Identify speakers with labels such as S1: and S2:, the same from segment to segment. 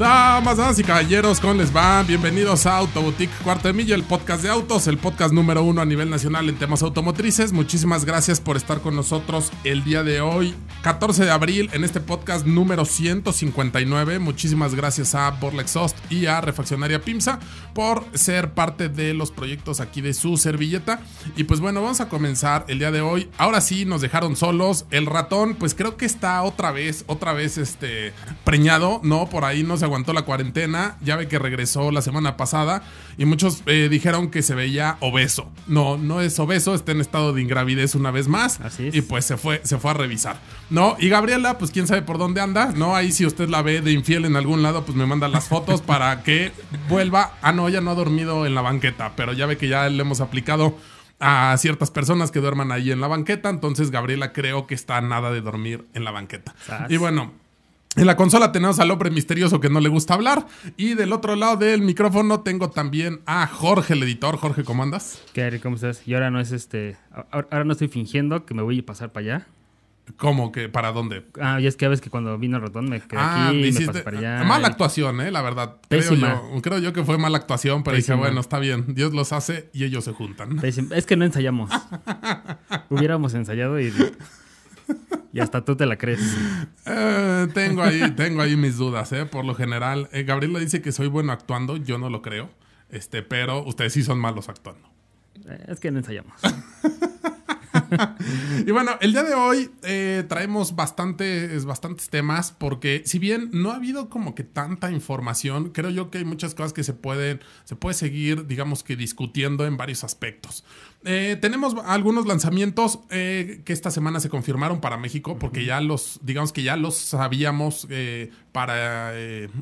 S1: thy más, damas y caballeros? ¿Cómo les va? Bienvenidos a Autoboutique Cuarto de Milla, el podcast de autos, el podcast número uno a nivel nacional en temas automotrices. Muchísimas gracias por estar con nosotros el día de hoy, 14 de abril, en este podcast número 159. Muchísimas gracias a Borlax Exhaust y a Refaccionaria Pimsa por ser parte de los proyectos aquí de su servilleta. Y pues bueno, vamos a comenzar el día de hoy. Ahora sí, nos dejaron solos. El ratón, pues creo que está otra vez, otra vez este preñado, ¿no? Por ahí no se aguantó la cuarentena, ya ve que regresó la semana pasada y muchos eh, dijeron que se veía obeso. No, no es obeso, está en estado de ingravidez una vez más. Y pues se fue, se fue a revisar. ¿No? Y Gabriela, pues quién sabe por dónde anda, ¿no? Ahí si usted la ve de infiel en algún lado, pues me manda las fotos para que vuelva. Ah, no, ella no ha dormido en la banqueta, pero ya ve que ya le hemos aplicado a ciertas personas que duerman ahí en la banqueta. Entonces, Gabriela creo que está nada de dormir en la banqueta. Y bueno, en la consola tenemos al hombre misterioso que no le gusta hablar. Y del otro lado del micrófono tengo también a Jorge, el editor. Jorge, ¿cómo andas? ¿Qué ¿Cómo estás? Y ahora no es este. Ahora no estoy fingiendo que me voy a pasar para allá. ¿Cómo? que ¿Para dónde? Ah, y es que a veces que cuando vino el ratón me quedé ah, aquí y me pasé para allá. Mala actuación, ¿eh? La verdad. Pésima. Creo yo, que fue mala actuación, pero dije, bueno, está bien. Dios los hace y ellos se juntan. Es que no ensayamos. Hubiéramos ensayado y...
S2: Y hasta tú te la crees. Eh, tengo ahí,
S1: tengo ahí mis dudas, eh, Por lo general, eh, Gabriel le dice que soy bueno actuando, yo no lo creo, este, pero ustedes sí son malos actuando. Es que no ensayamos. y bueno, el día de hoy eh, traemos bastantes, bastantes temas porque si bien no ha habido como que tanta información, creo yo que hay muchas cosas que se pueden, se puede seguir, digamos que discutiendo en varios aspectos. Eh, tenemos algunos lanzamientos eh, que esta semana se confirmaron para México porque ya los, digamos que ya los sabíamos para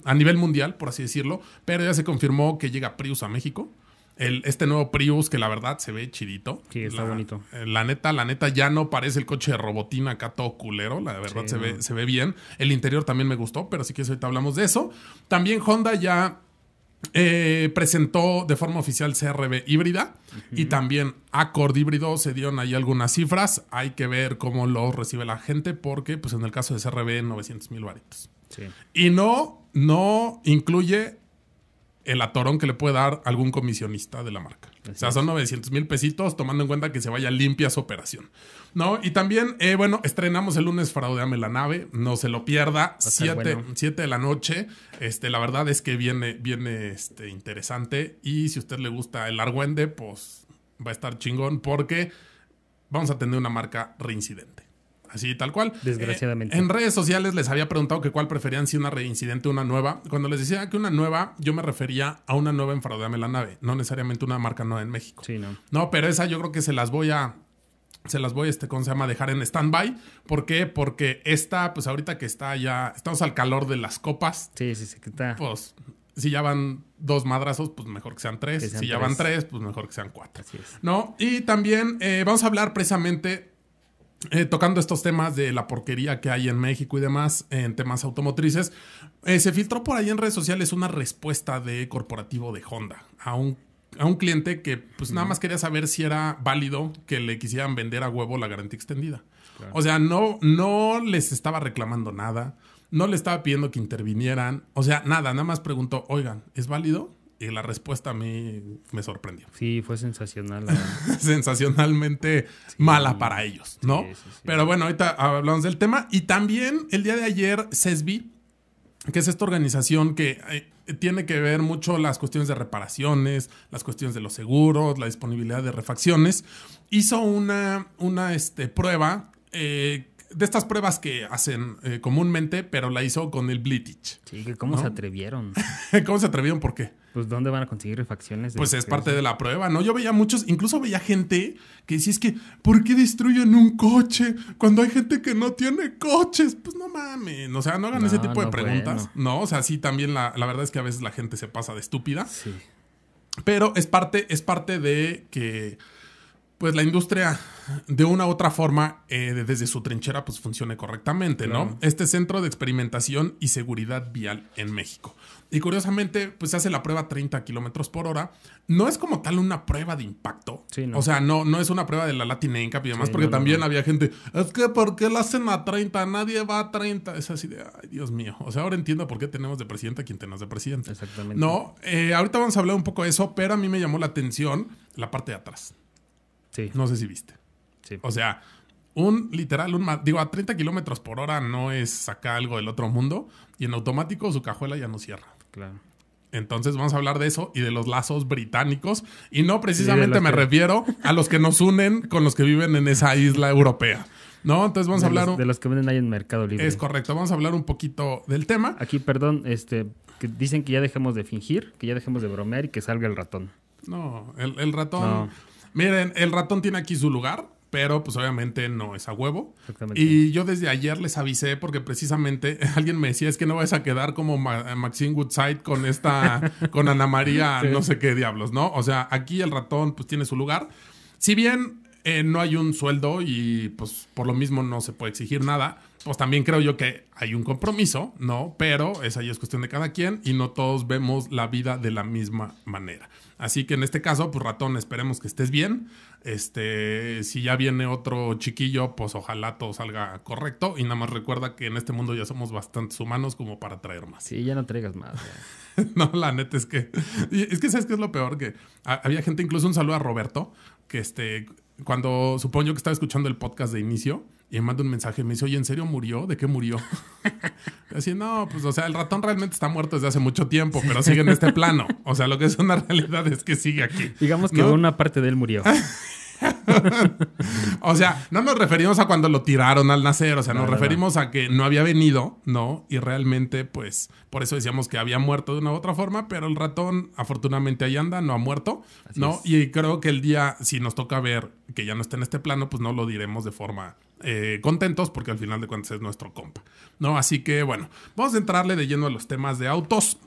S1: a nivel mundial, por así decirlo, pero ya se confirmó que llega Prius a México este nuevo Prius que la verdad se ve chidito. Sí, está bonito. Eh, la neta, la neta ya no parece el coche de robotina acá todo culero, la verdad se, ve, bien. El interior también me gustó, pero sí que ahorita hablamos de eso. También Honda ya eh, presentó de forma oficial CRB híbrida y también Accord híbrido. Se dieron ahí algunas cifras. Hay que ver cómo lo recibe la gente porque, pues en el caso de CRB, 900 mil varitos. Sí. Y no, no incluye el atorón que le puede dar algún comisionista de la marca. o sea, son 900 mil pesitos, tomando en cuenta que se vaya limpia su operación. ¿No? Y también, eh, bueno, estrenamos el lunes Fraudeame la nave, no se lo pierda, 7 de la noche. Este, la verdad es que viene, viene este, interesante. Y si a usted le gusta el Argüende, pues va a estar chingón porque vamos a tener una marca reincidente. Así, tal cual. Desgraciadamente. Eh, en redes sociales les había preguntado que cuál preferían, si una reincidente o una nueva. Cuando les decía que una nueva, yo me refería a una nueva en la Nave, no necesariamente una marca nueva en México. Sí, no. No, pero esa yo creo que se las voy a. Se las voy a este, ¿cómo se llama? Dejar en stand-by. ¿Por qué? Porque esta, pues ahorita que está ya. Estamos al calor de las copas. Sí, sí, sí, que está. Pues si ya van dos madrazos, pues mejor que sean tres. si ya van tres, pues mejor que sean cuatro. Así es. ¿No? Y también eh, vamos a hablar precisamente eh, tocando estos temas de la porquería que hay en México y demás, en temas automotrices, eh, se filtró por ahí en redes sociales una respuesta de corporativo de Honda a un, a un cliente que pues nada más quería saber si era válido que le quisieran vender a huevo la garantía extendida. O sea, no, no les estaba reclamando nada, no le estaba pidiendo que intervinieran, o sea, nada, nada más preguntó, oigan, ¿es válido? Y la respuesta a mí me sorprendió. Sí, fue sensacional. Sensacionalmente mala para ellos, ¿no? Pero bueno, ahorita hablamos del tema. Y también el día de ayer, CESBI, que es esta organización que eh, tiene que ver mucho las cuestiones de reparaciones, las cuestiones de los seguros, la disponibilidad de refacciones, hizo una, una este, prueba. Eh, de estas pruebas que hacen eh, comúnmente, pero la hizo con el Blitich. Sí, ¿cómo se atrevieron? ¿Cómo se atrevieron? ¿Por qué? pues ¿dónde van a conseguir refacciones? pues es parte de la prueba, ¿no? Yo veía muchos, incluso veía gente que decía, es que, ¿por qué destruyen un coche cuando hay gente que no tiene coches? Pues no mames, o sea, no hagan ese tipo de preguntas, ¿no? O sea, sí, también la, verdad es que a veces la gente se pasa de estúpida. Sí. Pero es parte, es parte de que pues la industria de una u otra forma eh, desde su trinchera pues funcione correctamente, ¿no? Este centro de experimentación y seguridad vial en México. Y curiosamente, pues se hace la prueba a 30 kilómetros por hora. No es como tal una prueba de impacto. O sea, no, no es una prueba de la Latin NCAP y demás, porque también había gente. Es que, ¿por qué la hacen a 30? Nadie va a 30. Es así de, ay, Dios mío. O sea, ahora entiendo por qué tenemos de presidente a quien tenemos de presidente. Exactamente. No, eh, ahorita vamos a hablar un poco de eso, pero a mí me llamó la atención la parte de atrás. Sí. No sé si viste. Sí. O sea, un literal, un, digo, a 30 kilómetros por hora no es sacar algo del otro mundo y en automático su cajuela ya no cierra. Entonces vamos a hablar de eso y de los lazos británicos. Y no precisamente me refiero a los que nos unen con los que viven en esa isla europea. ¿No? Entonces vamos a hablar... de los que venden ahí en Mercado Libre. Es correcto. Vamos a hablar un poquito del tema. Aquí, perdón,
S2: este, que dicen que ya dejemos de fingir, que ya dejemos de bromear y que salga el ratón.
S1: No, el, el ratón... Miren, el ratón tiene aquí su lugar pero pues obviamente no es a huevo. Y yo desde ayer les avisé porque precisamente alguien me decía, es que no vas a quedar como eh, Maxine Woodside con esta, con Ana María, no sé qué diablos, ¿no? O sea, aquí el ratón pues tiene su lugar. Si bien eh, no hay un sueldo y pues por lo mismo no se puede exigir nada, pues también creo yo que hay un compromiso, ¿no? Pero esa ya es cuestión de cada quien y no todos vemos la vida de la misma manera. Así que en este caso, pues ratón, esperemos que estés bien. Este, si ya viene otro chiquillo, pues ojalá todo salga correcto. Y nada más recuerda que en este mundo ya somos bastantes humanos como para traer más. Sí, ya no traigas más. no, la neta es que. Es que sabes que es lo peor que. había gente, incluso un saludo a Roberto, que este, cuando supongo yo que estaba escuchando el podcast de inicio y me manda un mensaje y me dice, oye, ¿en serio murió? ¿De qué murió? Así, no, pues, o sea, el ratón realmente está muerto desde hace mucho tiempo, pero sigue en este plano. O sea, lo que es una realidad es que sigue aquí. Digamos que una parte de él murió. o sea, no nos referimos a cuando lo tiraron al nacer, o sea, nos referimos a que no había venido, ¿no? Y realmente, pues, por eso decíamos que había muerto de una u otra forma, pero el ratón, afortunadamente, ahí anda, no ha muerto, ¿no? Y creo que el día, si nos toca ver que ya no está en este plano, pues no lo diremos de forma eh, contentos porque al final de cuentas es nuestro compa, ¿no? Así que bueno, vamos a entrarle de lleno a los temas de autos.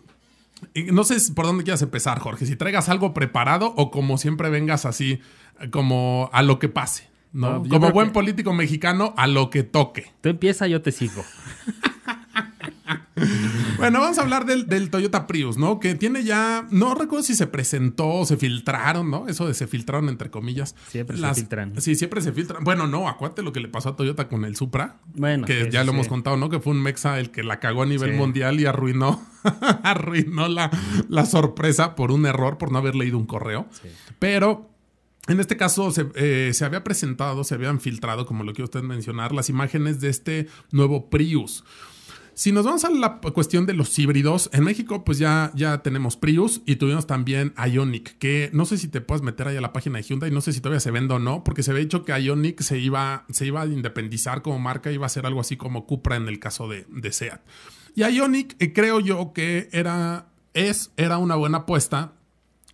S1: No sé por dónde quieras empezar, Jorge, si traigas algo preparado o como siempre vengas así, eh, como a lo que pase, ¿no? como buen político mexicano, a lo que toque. Tú empieza, yo te sigo. bueno, vamos a hablar del, Toyota Prius, ¿no? Que tiene ya, no recuerdo si se presentó o se filtraron, ¿no? Eso de se filtraron entre comillas. Siempre se filtran. Sí, siempre se filtran. Bueno, no, acuérdate lo que le pasó a Toyota con el Supra. Bueno. Que ya lo hemos contado, ¿no? Que fue un Mexa el que la cagó a nivel mundial y arruinó, arruinó la, la sorpresa por un error, por no haber leído un correo. Pero... En este caso eh, se, había presentado, se habían filtrado, como lo que usted mencionar, las imágenes de este nuevo Prius. Si nos vamos a la cuestión de los híbridos, en México pues ya, ya tenemos Prius y tuvimos también Ionic, que no sé si te puedes meter ahí a la página de Hyundai, no sé si todavía se vende o no, porque se había dicho que Ionic se iba, se iba a independizar como marca, iba a ser algo así como Cupra en el caso de, de SEAT. Y Ionic eh, creo yo que era, es, era una buena apuesta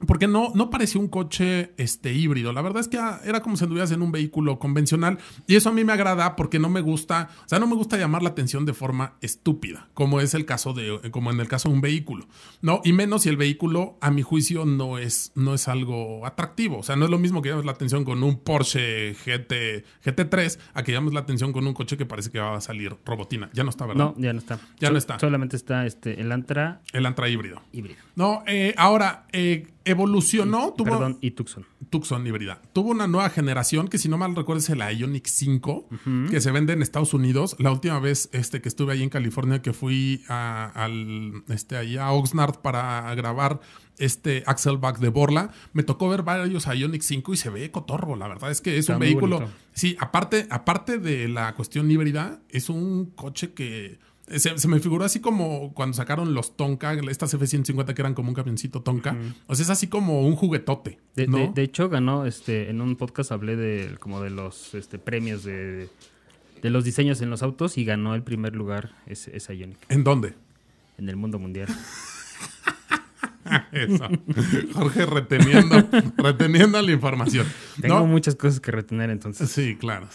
S1: porque no, no parecía un coche este, híbrido. La verdad es que ah, era como si anduvieras en un vehículo convencional. Y eso a mí me agrada porque no me gusta, o sea, no me gusta llamar la atención de forma estúpida, como es el caso de, eh, como en el caso de un vehículo. No, y menos si el vehículo, a mi juicio, no es, no es algo atractivo. O sea, no es lo mismo que llames la atención con un Porsche GT, 3 a que llamamos la atención con un coche que parece que va a salir robotina. Ya no está, ¿verdad? No, ya no está. Ya no está.
S2: Solamente está este, el
S1: Antra. El Antra híbrido. Híbrido. No, eh, ahora, eh, evolucionó. tuvo, perdón, y Tucson. Tucson híbrida. Tuvo una nueva generación que, si no mal recuerdo, es la Ionic 5, que se vende en Estados Unidos. La última vez este, que estuve ahí en California, que fui a, al, este, a Oxnard para grabar este Axelback de Borla, me tocó ver varios Ionix 5 y se ve cotorro. La verdad es que es un vehículo. Sí, aparte, aparte de la cuestión híbrida, es un coche que se, me figuró así como cuando sacaron los Tonka, estas F-150 que eran como un camioncito Tonka. O sea, es así como un juguetote. De,
S2: hecho, ganó, este, en un podcast hablé de como de los este, premios de, de los diseños en los autos y ganó el primer lugar esa Ionic. ¿En dónde? En el mundo mundial.
S1: Eso. Jorge reteniendo, reteniendo la información. Tengo muchas cosas que
S2: retener entonces. Sí, claro,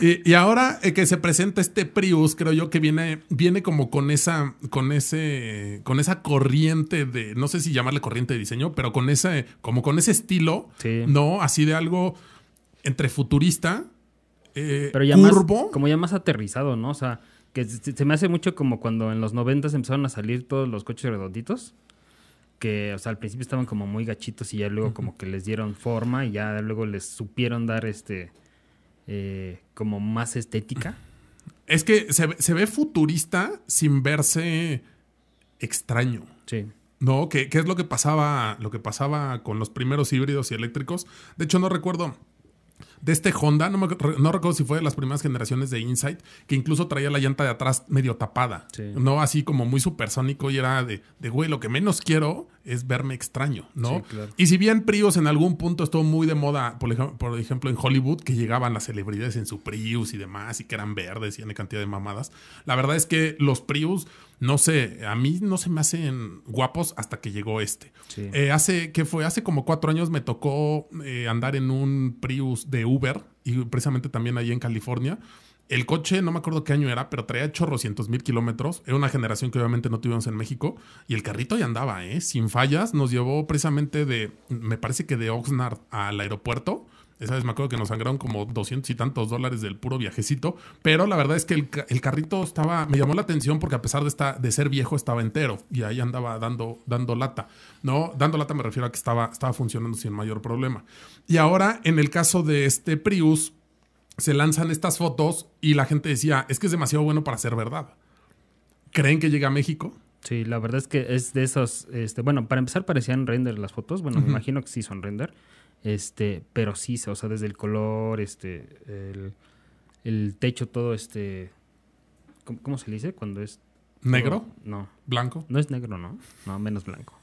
S1: y, ahora eh, que se presenta este Prius, creo yo que viene, viene como con esa, con ese, con esa corriente de, no sé si llamarle corriente de diseño, pero con ese, como con ese estilo, ¿no? Así de algo entre futurista, eh, pero ya
S2: como ya más aterrizado, ¿no? O sea, que se, me hace mucho como cuando en los 90 empezaron a salir todos los coches redonditos que, al principio estaban como muy gachitos y ya luego como que les dieron forma y ya luego les supieron dar este, eh, como más estética.
S1: Es que se, ve futurista sin verse extraño. Sí. No, ¿Qué es lo que pasaba, lo que pasaba con los primeros híbridos y eléctricos. De hecho, no recuerdo de este Honda, no, recuerdo si fue de las primeras generaciones de Insight, que incluso traía la llanta de atrás medio tapada, no así como muy supersónico y era de, de, güey, lo que menos quiero es verme extraño, ¿no? Y si bien Prius en algún punto estuvo muy de moda, por ejemplo, en Hollywood, que llegaban las celebridades en su Prius y demás, y que eran verdes y en cantidad de mamadas, la verdad es que los Prius no sé, a mí no se me hacen guapos hasta que llegó este. Eh, hace, que fue? Hace como cuatro años me tocó eh, andar en un Prius de Uber y precisamente también ahí en California. El coche, no me acuerdo qué año era, pero traía cientos mil kilómetros. Era una generación que obviamente no tuvimos en México. Y el carrito ya andaba, ¿eh? Sin fallas. Nos llevó precisamente de, me parece que de Oxnard al aeropuerto esa vez me acuerdo que nos sangraron como 200 y tantos dólares del puro viajecito, pero la verdad es que el, carrito estaba, me llamó la atención porque a pesar de, de ser viejo estaba entero y ahí andaba dando, dando lata. No, dando lata me refiero a que estaba, estaba funcionando sin mayor problema. Y ahora en el caso de este Prius, se lanzan estas fotos y la gente decía, es que es demasiado bueno para ser verdad. ¿Creen que llega a México? Sí, la
S2: verdad es que es de esos, este, bueno, para empezar parecían render las fotos, bueno, me imagino que sí son render. Este, pero sí, o sea, desde el color, este, el, el techo todo este... ¿cómo, se le dice cuando es... ¿Negro? no. ¿Blanco? No es negro, ¿no? No, menos blanco.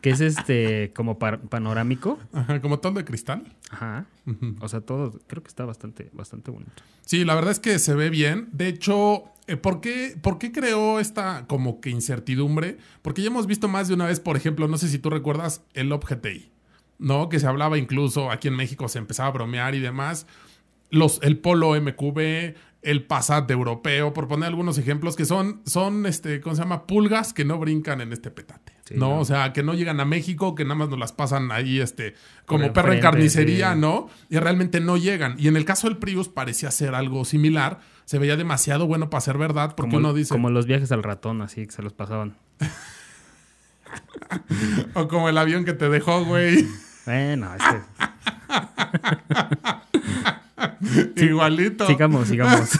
S2: que es este como panorámico.
S1: Ajá, como todo de cristal. Ajá. O sea, todo creo que está bastante, bastante bonito. Sí, la verdad es que se ve bien. De hecho, eh, ¿por qué, ¿por qué creó esta como que incertidumbre? Porque ya hemos visto más de una vez, por ejemplo, no sé si tú recuerdas el Objectei. ¿no? Que se hablaba incluso aquí en México, se empezaba a bromear y demás. Los, el Polo MQB, el Passat europeo, por poner algunos ejemplos que son, son este, ¿cómo se llama? Pulgas que no brincan en este petate. ¿no? O sea, que no llegan a México, que nada más nos las pasan ahí, este, como perro en carnicería, ¿no? Y realmente no llegan. Y en el caso del Prius parecía ser algo similar. Se veía demasiado bueno para ser verdad, porque uno dice. Como los viajes al ratón, así que se los pasaban. o como el avión que te dejó, güey. Bueno, este.
S2: Igualito. Sigamos, sigamos.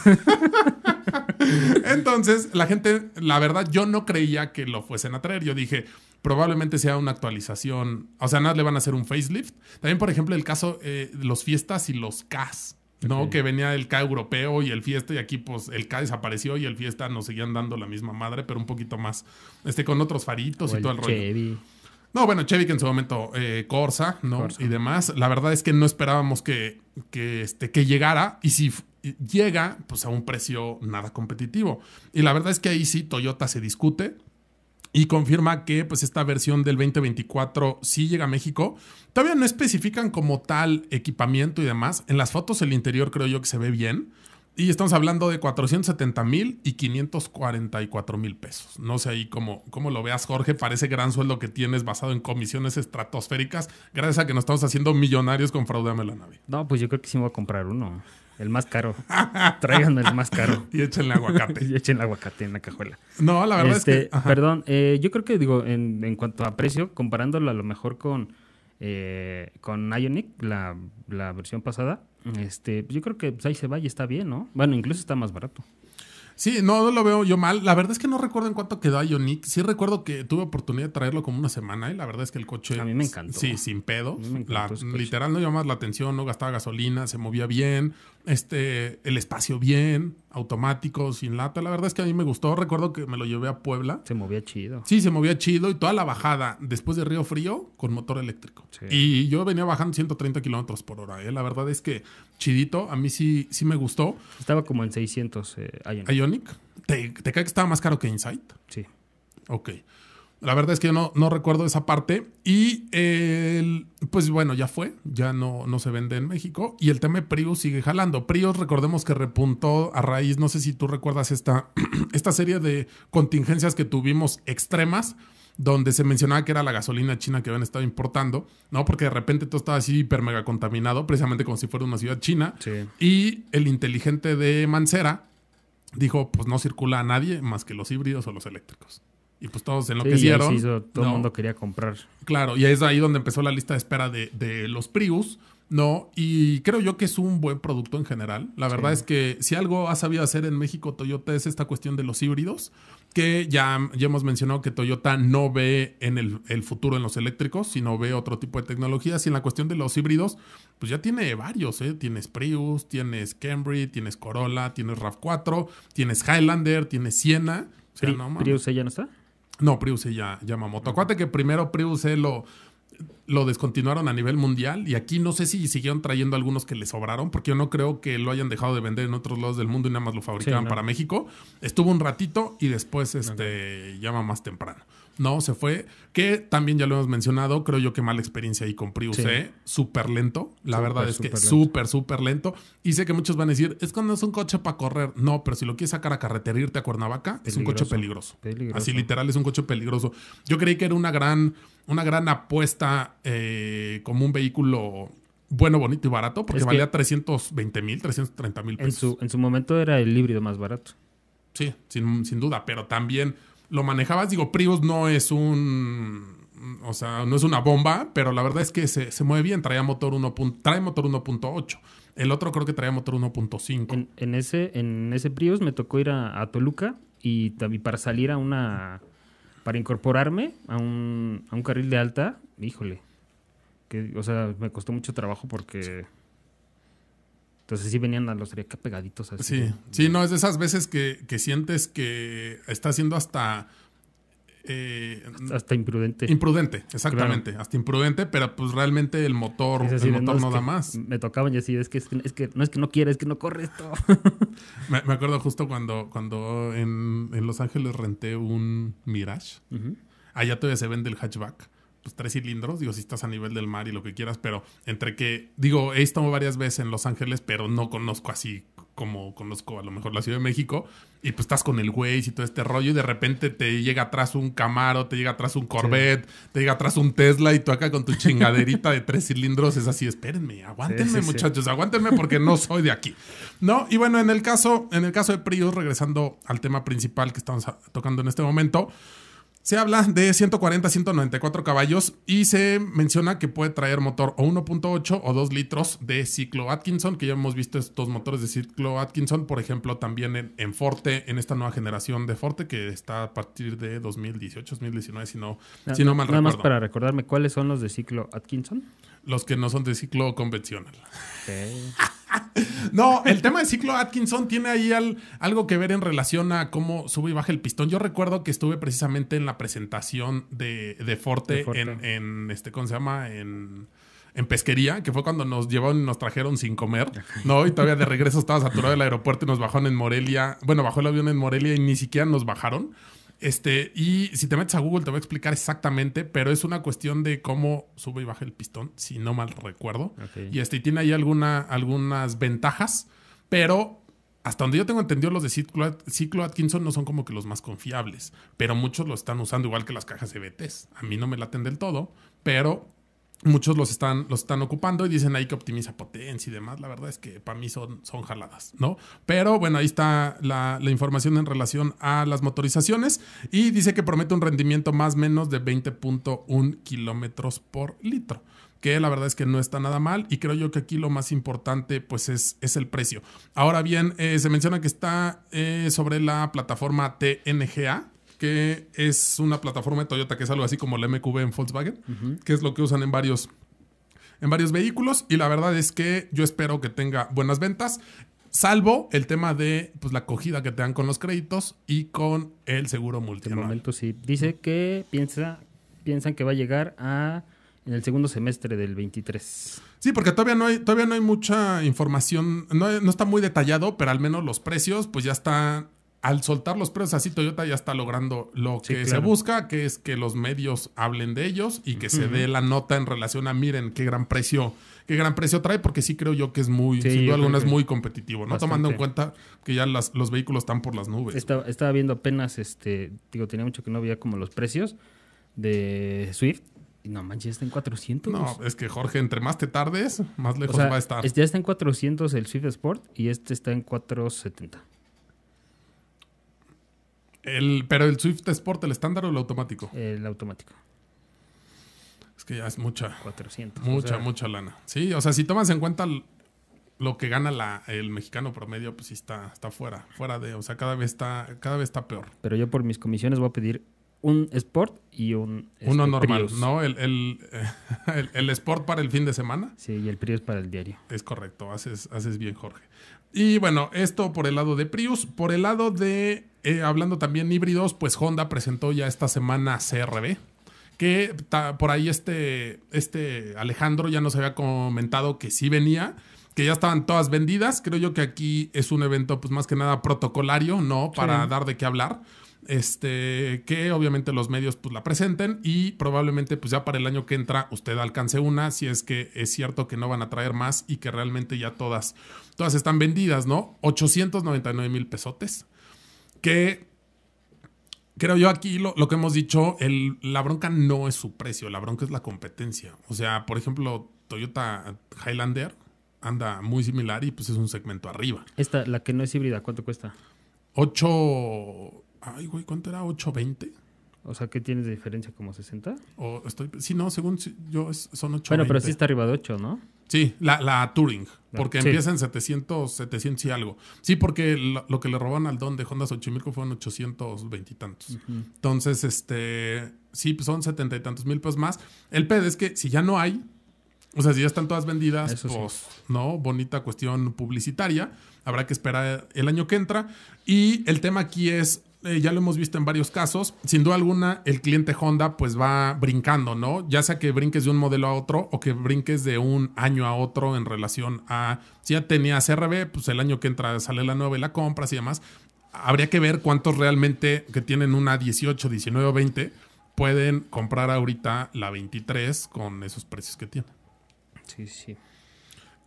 S1: Entonces, la gente, la verdad, yo no creía que lo fuesen a traer. Yo dije, probablemente sea una actualización. O sea, nada, le van a hacer un facelift. También, por ejemplo, el caso de eh, los fiestas y los CAS. ¿no? Que venía el K europeo y el Fiesta, y aquí pues el K desapareció y el Fiesta nos seguían dando la misma madre, pero un poquito más, este, con otros faritos y todo el, rollo. Chevy. No, bueno, Chevy que en su momento eh, Corsa, ¿no? Y demás. La verdad es que no esperábamos que, que, este, que llegara, y si llega, pues a un precio nada competitivo. Y la verdad es que ahí sí Toyota se discute y confirma que pues esta versión del 2024 sí llega a México. Todavía no especifican como tal equipamiento y demás. En las fotos el interior creo yo que se ve bien. Y estamos hablando de 470 mil y 544 mil pesos. No sé ahí cómo, cómo lo veas, Jorge. Parece gran sueldo que tienes basado en comisiones estratosféricas, gracias a que nos estamos haciendo millonarios con fraude la Nave.
S2: No, pues yo creo que sí me voy a comprar uno.
S1: El más caro.
S2: Traigan el más caro. y échenle aguacate. y échenle aguacate en la cajuela. No, la verdad es que. Este, perdón, eh, yo creo que, digo, en, cuanto a precio, comparándolo a lo mejor con, eh, con Ionic, la, la versión pasada este, yo creo que pues, ahí se va y está bien, ¿no?
S1: Bueno, incluso está más barato. Sí, no, lo veo yo mal. La verdad es que no recuerdo en cuánto quedó Ionic. Sí recuerdo que tuve oportunidad de traerlo como una semana y ¿eh? la verdad es que el coche... A mí me encantó. Sí, sin pedo. literal no llamaba la atención, no gastaba gasolina, se movía bien este, el espacio bien, automático, sin lata. La verdad es que a mí me gustó. Recuerdo que me lo llevé a Puebla. Se movía chido. Sí, se movía chido y toda la bajada después de Río Frío con motor eléctrico. Y yo venía bajando 130 kilómetros por hora. ¿eh? La verdad es que chidito, a mí sí, sí me gustó. Estaba como en 600 eh, Ionic. ¿Te, ¿Te que estaba más caro que Insight? Sí. Ok. La verdad es que yo no, no recuerdo esa parte. Y pues bueno, ya fue, ya no, no se vende en México. Y el tema de Prius sigue jalando. Prius, recordemos que repuntó a raíz, no sé si tú recuerdas esta, esta serie de contingencias que tuvimos extremas donde se mencionaba que era la gasolina china que habían estado importando, ¿no? Porque de repente todo estaba así hiper mega contaminado, precisamente como si fuera una ciudad china. Y el inteligente de Mancera dijo, pues no circula a nadie más que los híbridos o los eléctricos y pues todos en lo que hicieron todo el mundo quería comprar. Claro, y es ahí donde empezó la lista de espera de, los Prius, ¿no? Y creo yo que es un buen producto en general. La verdad es que si algo ha sabido hacer en México Toyota es esta cuestión de los híbridos, que ya, ya hemos mencionado que Toyota no ve en el, futuro en los eléctricos, sino ve otro tipo de tecnologías. Y en la cuestión de los híbridos, pues ya tiene varios, ¿eh? Tienes Prius, tienes Camry, tienes Corolla, tienes RAV4, tienes Highlander, tienes Siena. Prius ya no está. No, Prius ya, llama moto. Acuérdate que primero Prius eh, lo, lo descontinuaron a nivel mundial y aquí no sé si siguieron trayendo algunos que le sobraron, porque yo no creo que lo hayan dejado de vender en otros lados del mundo y nada más lo fabricaban para México. Estuvo un ratito y después este, llama más temprano. No, se fue. Que también ya lo hemos mencionado, creo yo que mala experiencia ahí con Prius, ¿eh? Súper lento. La verdad es que súper, súper lento. Y sé que muchos van a decir, es cuando es un coche para correr. No, pero si lo quieres sacar a carretera e irte a Cuernavaca, es un coche peligroso. Así literal, es un coche peligroso. Yo creí que era una gran, una gran apuesta eh, como un vehículo bueno, bonito y barato, porque valía 320 mil, 330 mil pesos. En su, momento era el híbrido más barato. Sí, sin, sin duda, pero también lo manejabas. Digo, Prius no es un. O sea, no es una bomba, pero la verdad es que se, mueve bien. Traía motor 1. Trae motor 1.8. El otro creo que traía motor 1.5. En,
S2: ese, en ese Prius me tocó ir a, Toluca y, y, para salir a una. Para incorporarme a un, a un carril de alta, híjole. Que, o sea, me costó mucho trabajo porque entonces sí venían a los que pegaditos así. Sí,
S1: sí, no, es de esas veces que, sientes que está siendo hasta... Eh, hasta, imprudente. Imprudente, exactamente. Hasta imprudente, pero pues realmente el
S2: motor, el motor no, da más. Me tocaban y así, es que, es que, no es que no quiere, es que no corre esto.
S1: me, acuerdo justo cuando, cuando en, Los Ángeles renté un Mirage. Allá todavía se vende el hatchback pues, tres cilindros, digo, si estás a nivel del mar y lo que quieras, pero entre que, digo, he estado varias veces en Los Ángeles, pero no conozco así como conozco a lo mejor la Ciudad de México, y pues estás con el güey y todo este rollo, y de repente te llega atrás un Camaro, te llega atrás un Corvette, te llega atrás un Tesla, y tú acá con tu chingaderita de tres cilindros es así, espérenme, aguántenme muchachos, aguántenme porque no soy de aquí. No, y bueno, en el caso, en el caso de Prius, regresando al tema principal que estamos tocando en este momento, se habla de 140 194 caballos y se menciona que puede traer motor o 1.8 o 2 litros de ciclo Atkinson, que ya hemos visto estos motores de ciclo Atkinson, por ejemplo, también en, Forte, en esta nueva generación de Forte, que está a partir de 2018, 2019, ah, si no, mal nada recuerdo. más para
S2: recordarme, ¿cuáles son los de ciclo Atkinson?
S1: Los que no son de ciclo convencional. no, el tema de ciclo Atkinson tiene ahí algo que ver en relación a cómo sube y baja el pistón. Yo recuerdo que estuve precisamente en la presentación de, Forte, En, este, ¿cómo se llama? En en pesquería, que fue cuando nos llevaron nos trajeron sin comer, ¿no? Y todavía de regreso estaba saturado el aeropuerto y nos bajaron en Morelia. Bueno, bajó el avión en Morelia y ni siquiera nos bajaron. Este, y si te metes a Google te voy a explicar exactamente, pero es una cuestión de cómo sube y baja el pistón, si no mal recuerdo. Y este, tiene ahí alguna, algunas ventajas, pero hasta donde yo tengo entendido, los de ciclo, ciclo, Atkinson no son como que los más confiables, pero muchos lo están usando igual que las cajas EBTs. A mí no me laten del todo, pero muchos los están, los están ocupando y dicen ahí que optimiza potencia y demás. La verdad es que para mí son, son jaladas, ¿no? Pero bueno, ahí está la, información en relación a las motorizaciones y dice que promete un rendimiento más o menos de 20.1 kilómetros por litro que la verdad es que no está nada mal y creo yo que aquí lo más importante pues es, es el precio. Ahora bien, eh, se menciona que está eh, sobre la plataforma TNGA, que es una plataforma de Toyota que es algo así como la MQB en Volkswagen, que es lo que usan en varios, en varios vehículos. Y la verdad es que yo espero que tenga buenas ventas. Salvo el tema de pues, la acogida que te dan con los créditos y con el seguro multianual. De momento sí. Dice
S2: que piensa, piensan que va a llegar a en el segundo semestre del 23.
S1: Sí, porque todavía no hay, todavía no hay mucha información, no, está muy detallado, pero al menos los precios pues ya está al soltar los precios así, Toyota ya está logrando lo que se busca, que es que los medios hablen de ellos y que se dé la nota en relación a miren qué gran precio, qué gran precio trae, porque sí creo yo que es muy, sin duda alguna, es muy competitivo, ¿no? Tomando en cuenta
S2: que ya los vehículos están por las nubes. estaba viendo apenas, este, digo, tenía mucho que no veía como los precios de Swift. No manches, está en 400. No, es que Jorge, entre
S1: más te tardes, más lejos va a estar.
S2: Ya está en 400 el Swift Sport y este está en 470
S1: pero el Swift Sport, ¿el estándar o el automático? El automático. Es que ya es mucha. 400. Mucha, mucha lana. Sí, o sea, si tomas en cuenta lo que gana la, el mexicano promedio, pues sí está, está fuera, fuera de, o sea, cada vez está, cada vez está peor.
S2: Pero yo por mis comisiones voy a pedir un Sport y un... Este, Uno normal, ¿no?
S1: El, el, Sport para el fin de semana. Sí, y el Prius para el diario. Es correcto, haces, haces bien, Jorge. Y bueno, esto por el lado de Prius. Por el lado de, eh, hablando también híbridos, pues Honda presentó ya esta semana CRB que por ahí este, este Alejandro ya nos había comentado que sí venía, que ya estaban todas vendidas. Creo yo que aquí es un evento pues más que nada protocolario, ¿no? Para dar de qué hablar este, que obviamente los medios pues la presenten y probablemente pues ya para el año que entra usted alcance una, si es que es cierto que no van a traer más y que realmente ya todas, todas están vendidas, ¿no? 899 mil pesotes, que creo yo aquí lo, que hemos dicho, el, la bronca no es su precio, la bronca es la competencia. O sea, por ejemplo, Toyota Highlander anda muy similar y pues es un segmento arriba. Esta, la que no es híbrida, ¿cuánto cuesta? 8... Ay, güey, ¿cuánto era? ¿820? O sea, ¿qué tienes de diferencia? ¿Como 60? O estoy, sí, no, según yo son 820. Bueno, pero sí está arriba de 8, ¿no? Sí, la, la Touring, porque empieza en 700, 700 y algo. Sí, porque lo, que le robaron al don de Honda fue fueron 820 y tantos. Entonces, este, sí, pues, son 70 y tantos mil pesos más. El pedo es que si ya no hay, o sea, si ya están todas vendidas, pues, ¿no? Bonita cuestión publicitaria. Habrá que esperar el año que entra. Y el tema aquí es, eh, ya lo hemos visto en varios casos, sin duda alguna el cliente Honda pues va brincando, ¿no? Ya sea que brinques de un modelo a otro o que brinques de un año a otro en relación a, si ya tenías CRB, pues el año que entra sale la nueva y la compras y demás, habría que ver cuántos realmente que tienen una 18, 19 o 20 pueden comprar ahorita la 23 con esos precios que tiene. Sí, sí.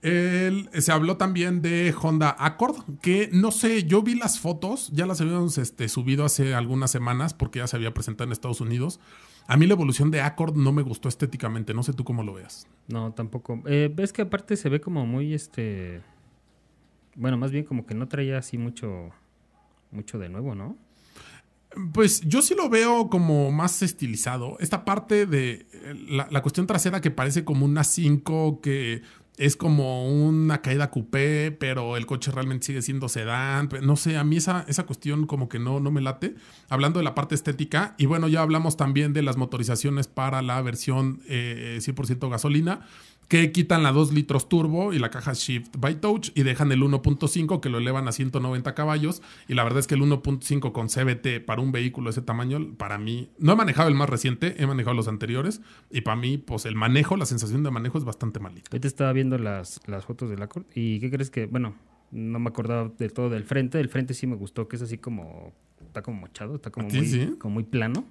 S1: Eh, se habló también de Honda Accord, que no sé, yo vi las fotos, ya las habíamos este, subido hace algunas semanas porque ya se había presentado en Estados Unidos. A mí la evolución de Accord no me gustó estéticamente, no sé tú cómo lo veas. No, tampoco.
S2: Eh, ves que aparte se ve como muy este. Bueno, más bien como que no traía así
S1: mucho, mucho de nuevo, ¿no? Pues yo sí lo veo como más estilizado. Esta parte de eh, la, la, cuestión trasera que parece como una 5 que es como una caída coupé, pero el coche realmente sigue siendo sedán. No sé, a mí esa, esa cuestión como que no, no me late. Hablando de la parte estética, y bueno, ya hablamos también de las motorizaciones para la versión eh, 100% eh, gasolina que quitan la 2 litros turbo y la caja Shift by Touch y dejan el 1.5 que lo elevan a 190 caballos y la verdad es que el 1.5 con CBT para un vehículo de ese tamaño, para mí, no he manejado el más reciente, he manejado los anteriores y para mí, pues el manejo, la sensación de manejo es bastante malita.
S2: Ahorita estaba viendo las, las fotos del Accord y ¿qué crees que, bueno, no me acordaba de todo del frente, el frente sí me gustó, que es así como, está como mochado, está como, muy, como muy plano.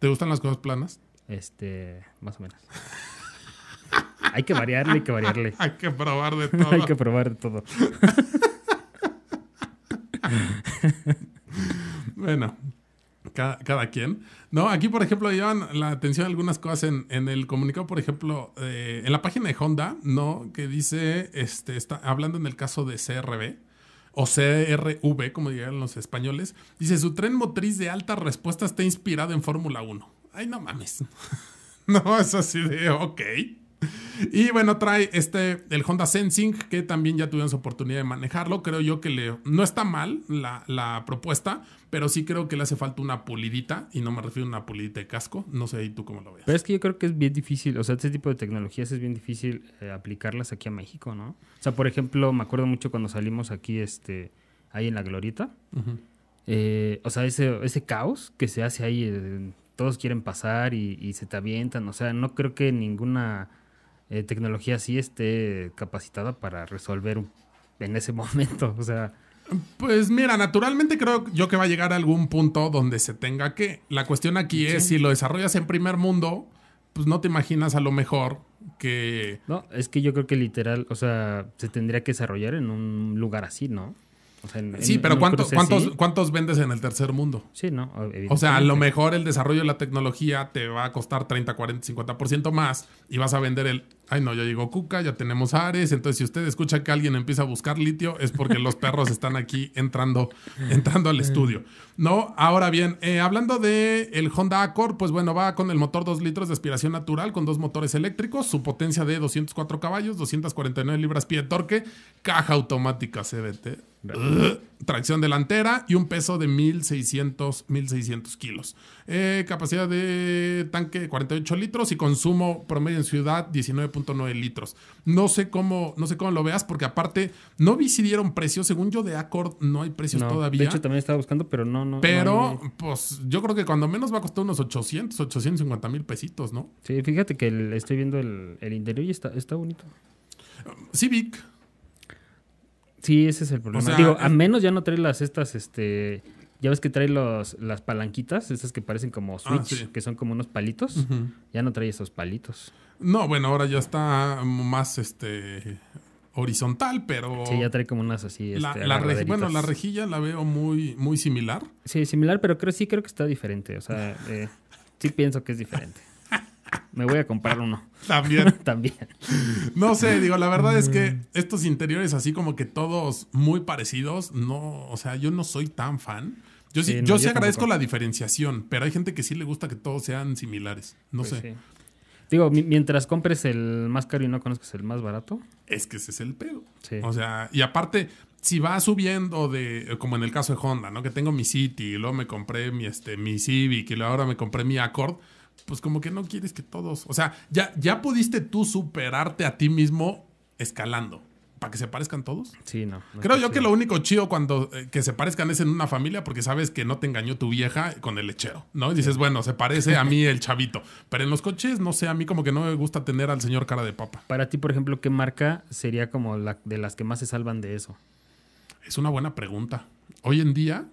S2: ¿Te gustan las cosas planas? Este, más o menos. Hay que variarle, hay que variarle. hay que probar de todo. hay que probar de todo.
S1: bueno, cada, quien. No, aquí, por ejemplo, llevan la atención algunas cosas en, el comunicado, por ejemplo, eh, en la página de Honda, ¿no? Que dice, este, está hablando en el caso de CRB o CRV, como dirían los españoles, dice, su tren motriz de alta respuesta está inspirado en Fórmula 1. Ay, no mames. no, es así de, ok. Y bueno, trae este, el Honda Sensing, que también ya tuvimos oportunidad de manejarlo. Creo yo que le, no está mal la, propuesta, pero sí creo que le hace falta una pulidita, y no me refiero a una pulidita de casco. No sé, ahí tú cómo lo
S2: veas? Pero es que yo creo que es bien difícil, o sea, este tipo de tecnologías es bien difícil eh, aplicarlas aquí a México, ¿no? O sea, por ejemplo, me acuerdo mucho cuando salimos aquí, este, ahí en la Glorita. Eh, o sea, ese, ese caos que se hace ahí, eh, todos quieren pasar y se te avientan. O sea, no creo que ninguna eh, tecnología sí esté capacitada para resolver en ese momento. O sea.
S1: Pues mira, naturalmente creo yo que va a llegar a algún punto donde se tenga que. La cuestión aquí es si lo desarrollas en primer mundo, pues no te imaginas a lo mejor que. No,
S2: es que yo creo que literal, o sea, se tendría que desarrollar en un lugar así, ¿no? sí, pero ¿cuántos, ¿cuántos,
S1: ¿cuántos vendes en el tercer mundo? Sí, ¿no? O sea, a lo mejor el desarrollo de la tecnología te va a costar 30, 40, 50% más y vas a vender el ay no, ya llegó Cuca, ya tenemos Ares, entonces si usted escucha que alguien empieza a buscar litio es porque los perros están aquí entrando, entrando al estudio. No, ahora bien, eh, hablando de el Honda Accord, pues bueno, va con el motor 2 litros de aspiración natural con dos motores eléctricos, su potencia de 204 caballos, 249 libras-pie de torque, caja automática CVT, tracción delantera y un peso de 1600, 1600 kilos. Eh, capacidad de tanque 48 litros y consumo promedio en ciudad 19.9 litros. No sé cómo, no sé cómo lo veas, porque aparte no vi si dieron precios. Según yo, de Accord no hay precios todavía. De hecho, también
S2: estaba buscando, pero no, no. Pero,
S1: pues yo creo que cuando menos va a costar unos 800, 850 mil pesitos, ¿no?
S2: Sí, fíjate que estoy viendo el, interior y está, está bonito. Civic. Sí, ese es el problema. Digo, a menos ya no trae las estas, este ya ves que trae los, las palanquitas, esas que parecen como ah, switch, que son como unos palitos. Ya no trae esos palitos.
S1: No, bueno, ahora ya está más este horizontal, pero. Sí, ya trae como unas así. Este, bueno, la
S2: rejilla la veo muy, muy similar. Sí, similar, pero creo sí creo que está diferente. O sea, eh, sí pienso que es diferente. Me voy a comprar uno. También. También. No sé, digo, la verdad es que mm.
S1: estos interiores así como que todos muy parecidos, no, o sea, yo no soy tan fan. Yo sí, yo sí agradezco la diferenciación, pero hay gente que sí le gusta que todos sean similares. No pues sé.
S2: Digo, mientras compres el más caro y no conozcas
S1: el más barato. Es que ese es el pedo. O sea, y aparte, si va subiendo de, como en el caso de Honda, ¿no? Que tengo mi City y luego me compré mi, este, mi Civic y luego ahora me compré mi Accord. Pues como que no quieres que todos. O sea, ya, ya pudiste tú superarte a ti mismo escalando para que se parezcan todos. Sí, no. Creo yo que lo único chido cuando eh, que se parezcan es en una familia porque sabes que no te engañó tu vieja con el lechero, ¿no? Y dices, bueno, se parece a mí el chavito. Pero en los coches, no sé, a mí como que no me gusta tener al señor cara de papa. Para ti, por
S2: ejemplo, ¿qué marca sería como la de las que más se salvan de eso? Es una buena pregunta.
S1: Hoy en día,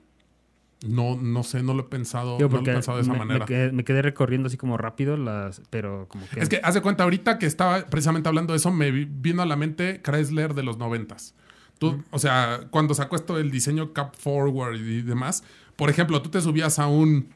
S1: no, no sé, no lo he pensado, no he pensado de esa manera. Me quedé,
S2: me quedé, recorriendo así como rápido
S1: las, pero como que... Es que hace cuenta, ahorita que estaba precisamente hablando de eso, me vino a la mente Chrysler de los noventas. Tú, o sea, cuando sacó esto del diseño Cap Forward y demás, por ejemplo, tú te subías a un,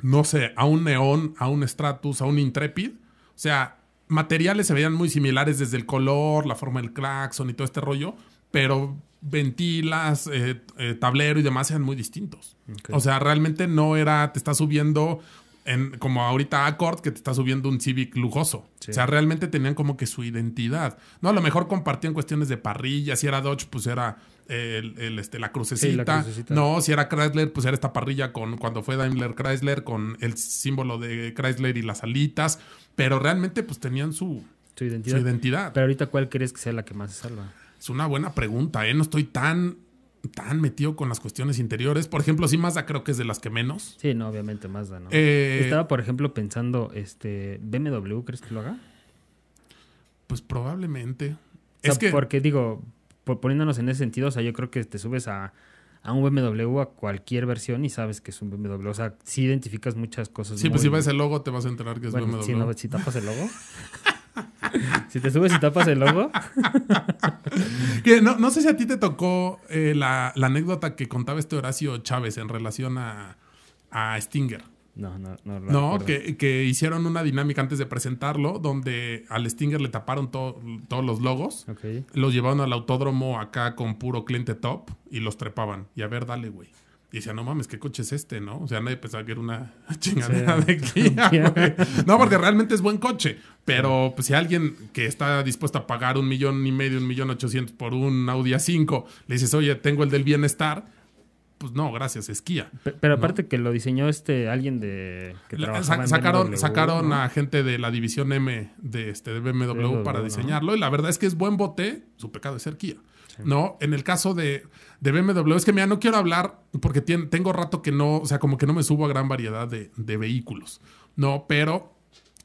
S1: no sé, a un Neón, a un Stratus, a un Intrepid, o sea, materiales se veían muy similares desde el color, la forma del claxon y todo este rollo, pero ventilas, eh, eh, tablero y demás sean muy distintos. O sea, realmente no era, te está subiendo en, como ahorita Accord, que te está subiendo un Civic lujoso. O sea, realmente tenían como que su identidad. No, a lo mejor compartían cuestiones de parrilla, si era Dodge, pues era el, este, la crucecita. No, si era Chrysler, pues era esta parrilla con cuando fue Daimler Chrysler, con el símbolo de Chrysler y las alitas. Pero realmente, pues tenían su, identidad. Su identidad. Pero ahorita, ¿cuál crees que sea la que más se salva? Es una buena pregunta, ¿eh? No estoy tan, tan metido con las cuestiones interiores. Por ejemplo, si Mazda creo que es de las que menos. Sí, no, obviamente Mazda, ¿no? Eh, Estaba,
S2: por ejemplo, pensando, este, ¿BMW crees que lo haga?
S1: Pues probablemente.
S2: O sea, es que... Porque digo, por poniéndonos en ese sentido, o sea, yo creo que te subes a, a un BMW a cualquier versión y sabes que es un BMW. O sea, si identificas muchas cosas. Sí, pues si ves el logo te vas a enterar que es un BMW. Si, no, si tapas
S1: el logo. si te subes y tapas el logo que no, no, sé si a ti te tocó eh, la, anécdota que contaba este Horacio Chávez en relación a, a Stinger.
S2: No, no, no.
S1: que, hicieron una dinámica antes de presentarlo, donde al Stinger le taparon todos los logos, los llevaron al autódromo acá con puro cliente top y los trepaban. Y a ver, dale, güey. Y decía, no mames, ¿qué coche es este, no? O sea, nadie pensaba que era una chingadera de Kia. No, porque realmente es buen coche. Pero pues, si alguien que está dispuesto a pagar un millón y medio, un millón ochocientos por un Audi A5, le dices, oye, tengo el del bienestar, pues no, gracias, es Kia.
S2: Pero, aparte que lo diseñó este alguien de... sacaron sacaron a
S1: gente de la división M de, este, de BMW, para diseñarlo. Y la verdad es que es buen bote, su pecado es ser Kia. ¿no? En el caso de, BMW, es que mira, no quiero hablar porque tengo rato que no, o sea, como que no me subo a gran variedad de, vehículos, ¿no? Pero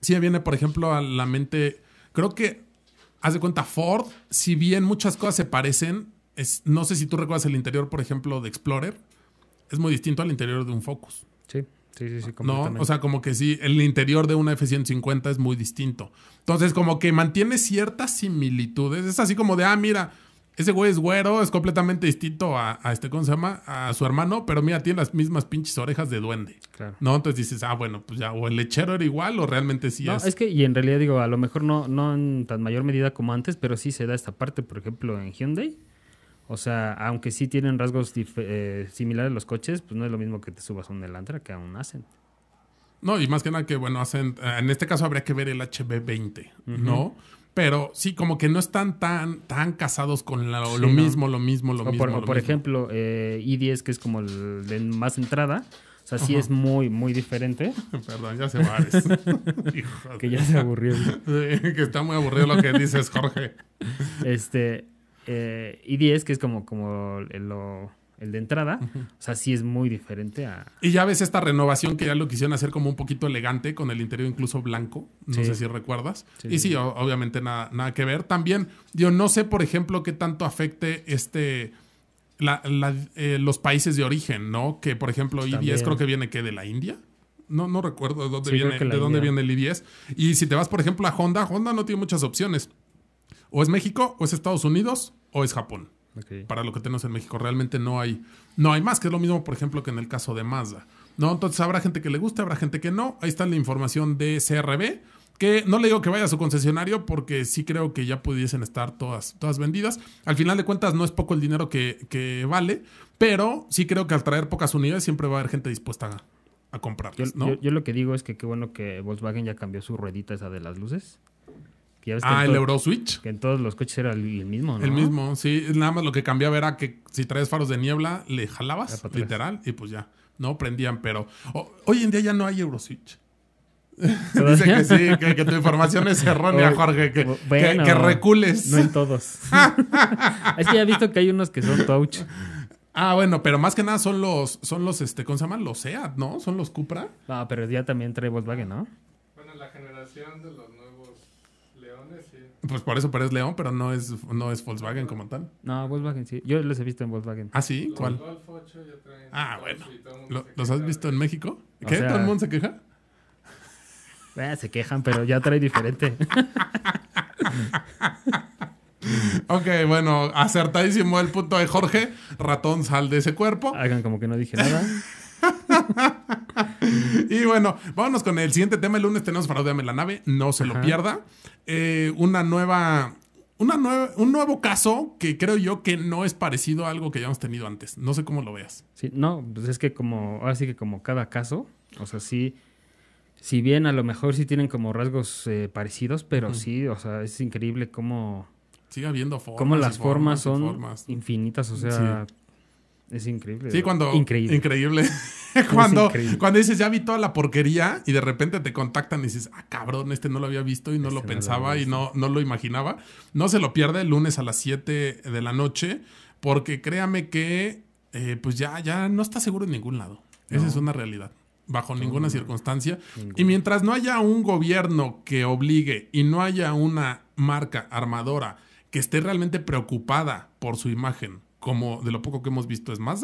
S1: sí me viene, por ejemplo, a la mente, creo que, haz de cuenta, Ford, si bien muchas cosas se parecen, no sé si tú recuerdas el interior, por ejemplo, de Explorer, es muy distinto al interior de un Focus. Sí. Sí, sí, sí, No, o sea, como que sí, el interior de una F-150 es muy distinto. Entonces, como que mantiene ciertas similitudes. Es así como de, ah, mira, ese güey es güero, es completamente distinto a, este, ¿cómo se llama? A su hermano, pero mira, tiene las mismas pinches orejas de duende. Claro. ¿No? Entonces dices, ah, bueno, pues ya, o el lechero era igual, o realmente sí no, es. que,
S2: y en realidad digo, a lo mejor no, no en tan mayor medida como antes, pero sí se da esta parte, por ejemplo, en Hyundai. O sea, aunque sí tienen rasgos eh,
S1: similares los coches,
S2: pues no es lo mismo que te subas a un Elantra que a un Ascent.
S1: No, y más que nada que, bueno, hacen, eh, en este caso habría que ver el HB20, ¿no? pero sí, como que no están tan, tan casados con lo, mismo, lo mismo, lo mismo, por,
S2: ejemplo, eh, 10 e que es como el más entrada. O sea, sí es muy, muy diferente. Perdón, ya se va. que ya se aburrió. que está muy aburrido lo que dices, Jorge. Este, eh, 10 e que es como, como lo el de entrada, o sea, sí es muy diferente a...
S1: Y ya ves esta renovación que ya lo quisieron hacer como un poquito elegante, con el interior incluso blanco, no sé si recuerdas. y sí, obviamente nada, nada que ver. También, yo no sé, por ejemplo, qué tanto afecte este... Eh, los países de origen, ¿no? Que, por ejemplo, I-10 creo que viene, ¿qué? ¿De la India? No, no recuerdo dónde viene, de dónde viene el I-10. Y si te vas, por ejemplo, a Honda, Honda no tiene muchas opciones. O es México, o es Estados Unidos, o es Japón. Para lo que tenemos en México realmente no hay, no hay más, que es lo mismo, por ejemplo, que en el caso de Mazda. ¿no? Entonces habrá gente que le guste, habrá gente que no. Ahí está la información de CRB, que no le digo que vaya a su concesionario porque sí creo que ya pudiesen estar todas, todas vendidas. Al final de cuentas no es poco el dinero que, que vale, pero sí creo que al traer pocas unidades siempre va a haber gente dispuesta a, comprar Yo,
S2: yo, lo que digo es que qué bueno que Volkswagen ya cambió su ruedita esa de las luces ah, el Euroswitch. Que en todos los coches era el, mismo, ¿no? El mismo,
S1: sí. Nada más lo que cambiaba era que si traes faros de niebla, le jalabas, literal, y pues ya. No prendían, pero hoy en día ya no hay Euroswitch.
S2: Switch. Dice que sí, que, tu información es errónea, Jorge, que, recules. No en todos.
S1: es que ya he visto que hay unos que son touch. Ah, bueno, pero más que nada son los, son los, este, ¿cómo se llaman? Los SEAT, ¿no? Son los Cupra. Ah, pero ya también trae Volkswagen, ¿no? Bueno, la generación de los pues por eso Pérez León, pero no es, Volkswagen como tal. No, Volkswagen sí. Yo los he visto en Volkswagen. ¿Ah, sí? ¿Cuál? Golf 8 ah, bueno. ¿Los has visto en México? ¿Qué? ¿Todo el mundo se queja? Eh, se quejan, pero ya trae diferente. ok, bueno, acertadísimo el punto de Jorge. Ratón, sal de ese cuerpo. Hagan como que no dije nada. y bueno, vámonos con el siguiente tema. El lunes tenemos Faraudeame la nave, no se lo pierda. Eh, una nueva una un nuevo caso que creo yo que no es parecido a algo que hayamos tenido antes. No sé cómo lo veas. Sí, no, pues es que como, ahora sí que como cada caso, o sea, sí,
S2: si bien a lo mejor sí tienen como rasgos eh, parecidos, pero sí, o sea, es increíble cómo...
S1: Sigue habiendo formas. Cómo las formas, son infinitas, o sea, es increíble. Sí, cuando. Increíble. increíble. cuando, cuando dices, ya vi toda la porquería y de repente te contactan y dices, ah, cabrón, este no lo había visto y no este lo pensaba y no, no lo imaginaba. No se lo pierde el lunes a las 7 de la noche, porque créame que, eh, pues ya, ya no está seguro en ningún lado. Esa es una realidad. Bajo ninguna circunstancia. Y mientras no haya un gobierno que obligue y no haya una marca armadora que esté realmente preocupada por su imagen como de lo poco que hemos visto es más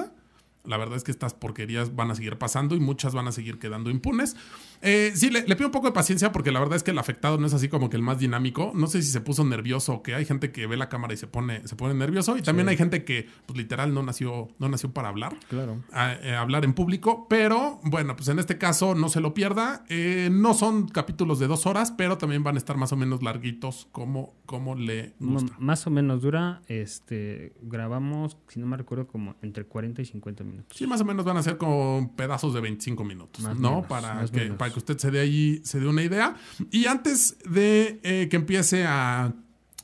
S1: La verdad es que estas porquerías van a seguir pasando y muchas van a seguir quedando impunes. Eh, sí, le, pido un poco de paciencia porque la verdad es que el afectado no es así como que el más dinámico. No sé si se puso nervioso o que hay gente que ve la cámara y se pone, se pone nervioso. Y también hay gente que, pues literal, no nació, no nació para hablar. Claro. Eh, hablar en público. Pero bueno, pues en este caso no se lo pierda. Eh, no son capítulos de dos horas, pero también van a estar más o menos larguitos como, como le gusta.
S2: más o menos dura. Este, grabamos, si no me recuerdo, como entre 40 y 50
S1: minutos. Sí, más o menos van a ser como pedazos de 25 minutos, ¿no? para que. Para que usted se dé allí, se dé una idea. Y antes de eh, que empiece a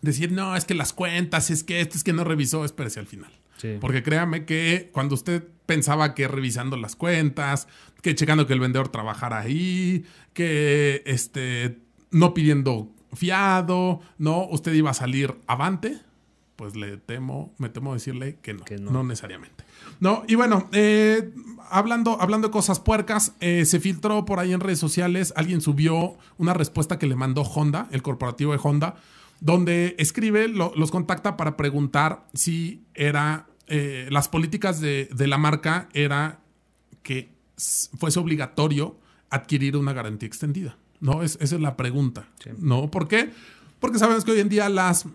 S1: decir, no, es que las cuentas, es que esto, es que no revisó, espérese al final. Porque créame que cuando usted pensaba que revisando las cuentas, que checando que el vendedor trabajara ahí, que este, no pidiendo fiado, no, usted iba a salir avante pues le temo, me temo decirle que no, no. necesariamente. No, y bueno, eh, hablando, hablando de cosas puercas, eh, se filtró por ahí en redes sociales, alguien subió una respuesta que le mandó Honda, el corporativo de Honda, donde escribe, los contacta para preguntar si era, eh, las políticas de, la marca era que fuese obligatorio adquirir una garantía extendida. No, esa es la pregunta. ¿No? ¿Por qué? Porque sabemos que hoy en día las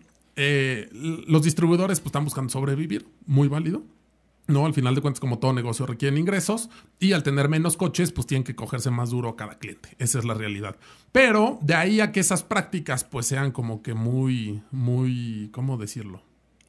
S1: eh, los distribuidores pues, están buscando sobrevivir, muy válido. ¿no? Al final de cuentas, como todo negocio requiere ingresos y al tener menos coches, pues tienen que cogerse más duro a cada cliente. Esa es la realidad. Pero de ahí a que esas prácticas pues sean como que muy, muy, ¿cómo decirlo?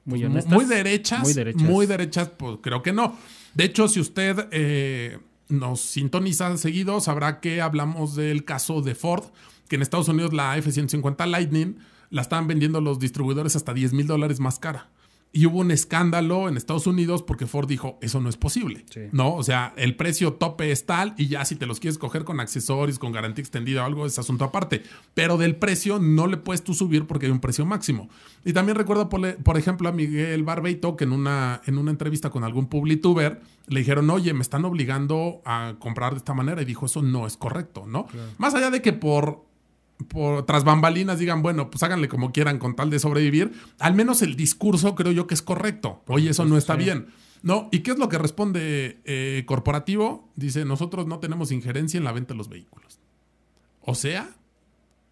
S1: Pues, muy, honestas, muy derechas. Muy derechas. Muy derechas, pues creo que no. De hecho, si usted eh, nos sintoniza seguido, sabrá que hablamos del caso de Ford, que en Estados Unidos la F-150 Lightning la estaban vendiendo los distribuidores hasta 10 mil dólares más cara. Y hubo un escándalo en Estados Unidos porque Ford dijo, eso no es posible, ¿no? O sea, el precio tope es tal y ya si te los quieres coger con accesorios, con garantía extendida o algo, es asunto aparte. Pero del precio no le puedes tú subir porque hay un precio máximo. Y también recuerdo, por, ejemplo, a Miguel Barbeito que en una, en una entrevista con algún publituber le dijeron, oye, me están obligando a comprar de esta manera. Y dijo, eso no es correcto, ¿no? Más allá de que por por, tras bambalinas digan, bueno, pues háganle como quieran con tal de sobrevivir, al menos el discurso creo yo que es correcto. Oye, eso no está bien. No, ¿y qué es lo que responde eh, corporativo? Dice, nosotros no tenemos injerencia en la venta de los vehículos. O sea,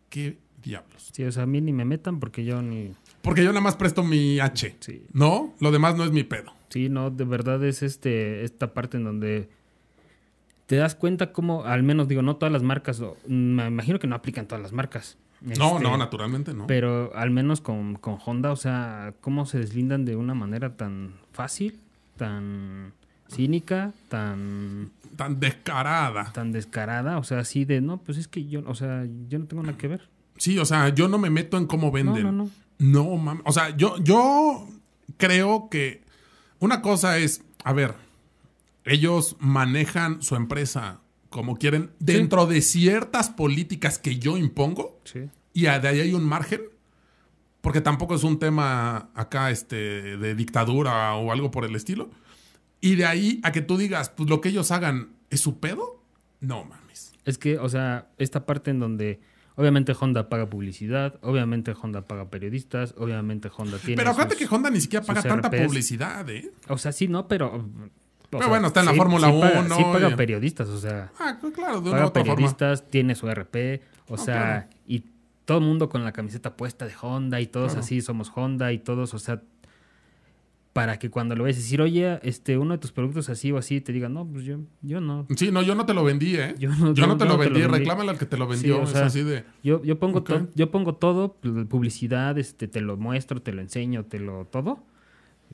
S1: ¿qué
S2: diablos? Sí, o sea, a mí ni me metan porque yo ni... Porque yo
S1: nada más presto mi H.
S2: No, lo demás no es mi pedo. Sí, no, de verdad es este, esta parte en donde te das cuenta cómo, al menos digo, no todas las marcas, me imagino que no aplican todas las marcas. no, no, este, naturalmente no. Pero al menos con, con, Honda, o sea, cómo se deslindan de una manera tan fácil, tan cínica, tan... Tan descarada. Tan descarada, o sea, así de, no, pues es que
S1: yo, o sea, yo no tengo nada que ver. Sí, o sea, yo no me meto en cómo venden. No, no, no. no mami. O sea, yo, yo creo que una cosa es, a ver, ellos manejan su empresa como quieren dentro de ciertas políticas que yo impongo sí. y de ahí hay un margen porque tampoco es un tema acá este de dictadura o algo por el estilo y de ahí a que tú digas pues lo que ellos hagan es su pedo no mames es que o sea esta
S2: parte en donde Obviamente Honda paga publicidad, obviamente Honda paga periodistas, obviamente Honda tiene. Pero fíjate que Honda ni siquiera paga tanta publicidad, ¿eh? O sea, sí, no, pero pero bueno, está en la Fórmula 1. sí, paga periodistas, o sea. Ah, pues claro, de paga periodistas, tiene su RP, o sea, y todo el mundo con la camiseta puesta de Honda y todos así somos Honda y todos, o sea, para que cuando lo veas decir, oye, este, uno de tus productos así o así, te diga, no, pues yo,
S1: yo no. Sí, no, yo no te lo vendí, ¿eh? Yo no, te, lo vendí, reclámalo al que te lo vendió, es así de... Yo, yo, pongo
S2: yo pongo todo, pues, publicidad, este, te lo muestro, te lo enseño, te lo todo.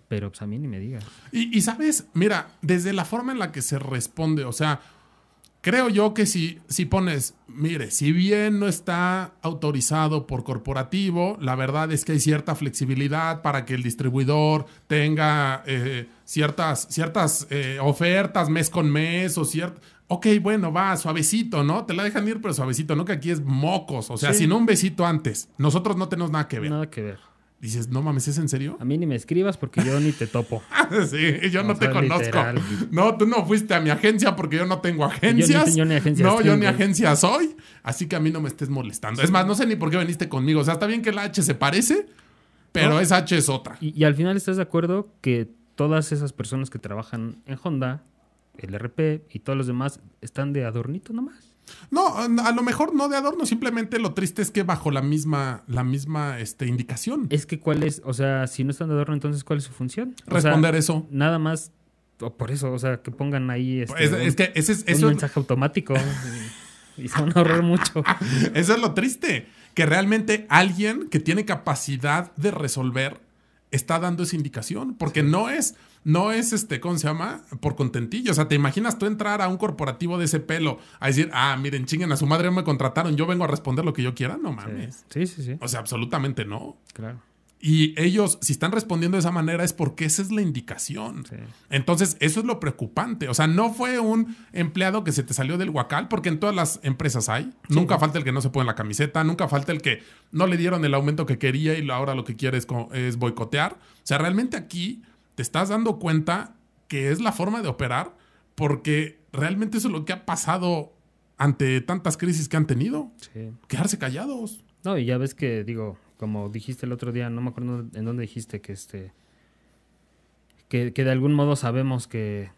S2: Pero pues a mí ni me digas.
S1: Y, sabes, mira, desde la forma en la que se responde, o sea, creo yo que si, si pones, mire, si bien no está autorizado por corporativo, la verdad es que hay cierta flexibilidad para que el distribuidor tenga eh, ciertas, ciertas eh, ofertas mes con mes o cierto. Ok, bueno, va, suavecito, ¿no? Te la dejan ir, pero suavecito, ¿no? Que aquí es mocos, o sea, si no un besito antes. Nosotros no tenemos nada que ver. Nada que ver. Dices, no mames, ¿es en serio? A mí ni me escribas porque yo ni te topo. sí, yo no te conozco. No, tú no fuiste a mi agencia porque yo no tengo agencias. No, yo ni agencia soy. Así que a mí no me estés molestando. Es más, no sé ni por qué viniste conmigo. O sea, está bien que la H se parece, pero esa H
S2: es otra. Y, y al final estás de acuerdo que todas esas personas que trabajan en Honda, el RP y todos los demás están de adornito nomás.
S1: No, a lo mejor no de adorno, simplemente lo triste es que bajo la misma, la misma este, indicación. Es que cuál
S2: es, o sea, si no están de adorno, entonces cuál es su función. Responder eso. Nada más, o por eso, o sea,
S1: que pongan ahí es, este, que ese es, un mensaje automático y,
S2: se ahorrar mucho.
S1: eso es lo triste, que realmente alguien que tiene capacidad de resolver está dando esa indicación, porque no es no es este, ¿cómo se llama? Por contentillo. O sea, te imaginas tú entrar a un corporativo de ese pelo a decir, ah, miren, chinguen a su madre, me contrataron, yo vengo a responder lo que yo quiera, no mames. Sí, sí, sí. O sea, absolutamente no. Claro. Y ellos, si están respondiendo de esa manera, es porque esa es la indicación. Entonces, eso es lo preocupante. O sea, no fue un empleado que se te salió del huacal, porque en todas las empresas hay. nunca falta el que no se pone la camiseta, nunca falta el que no le dieron el aumento que quería y ahora lo que quiere es, es boicotear. O sea, realmente aquí te estás dando cuenta que es la forma de operar porque realmente eso es lo que ha pasado ante tantas crisis que han tenido. Sí. Quedarse callados. No, y ya ves que, digo, como dijiste el otro día, no me acuerdo
S2: en dónde dijiste que este... Que, de algún modo sabemos que,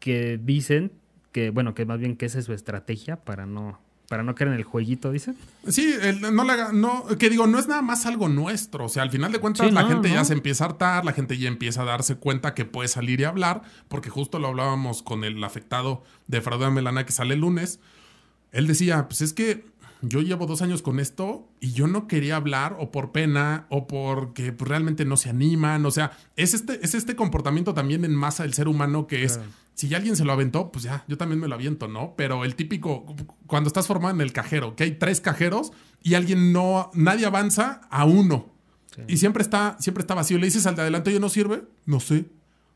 S2: que dicen que, bueno, que más bien que esa es su estrategia para no para no caer en el jueguito, dice.
S1: Sí, no, la, no, que digo, no es nada más algo nuestro. O sea, al final de cuentas, la gente ya se empieza a hartar, la gente ya empieza a darse cuenta que puede salir y hablar, porque justo lo hablábamos con el afectado de Fraude Melana que sale el lunes. Él decía, pues es que yo llevo dos años con esto y yo no quería hablar o por pena o porque pues, realmente no se animan. O sea, es este, es este comportamiento también en masa del ser humano que es, si ya alguien se lo aventó, pues ya, yo también me lo aviento, ¿no? Pero el típico, cuando estás formado en el cajero, que hay tres cajeros y alguien no, nadie avanza a uno. Y siempre está, siempre está vacío. Le dices al de adelante, yo no sirve, no sé.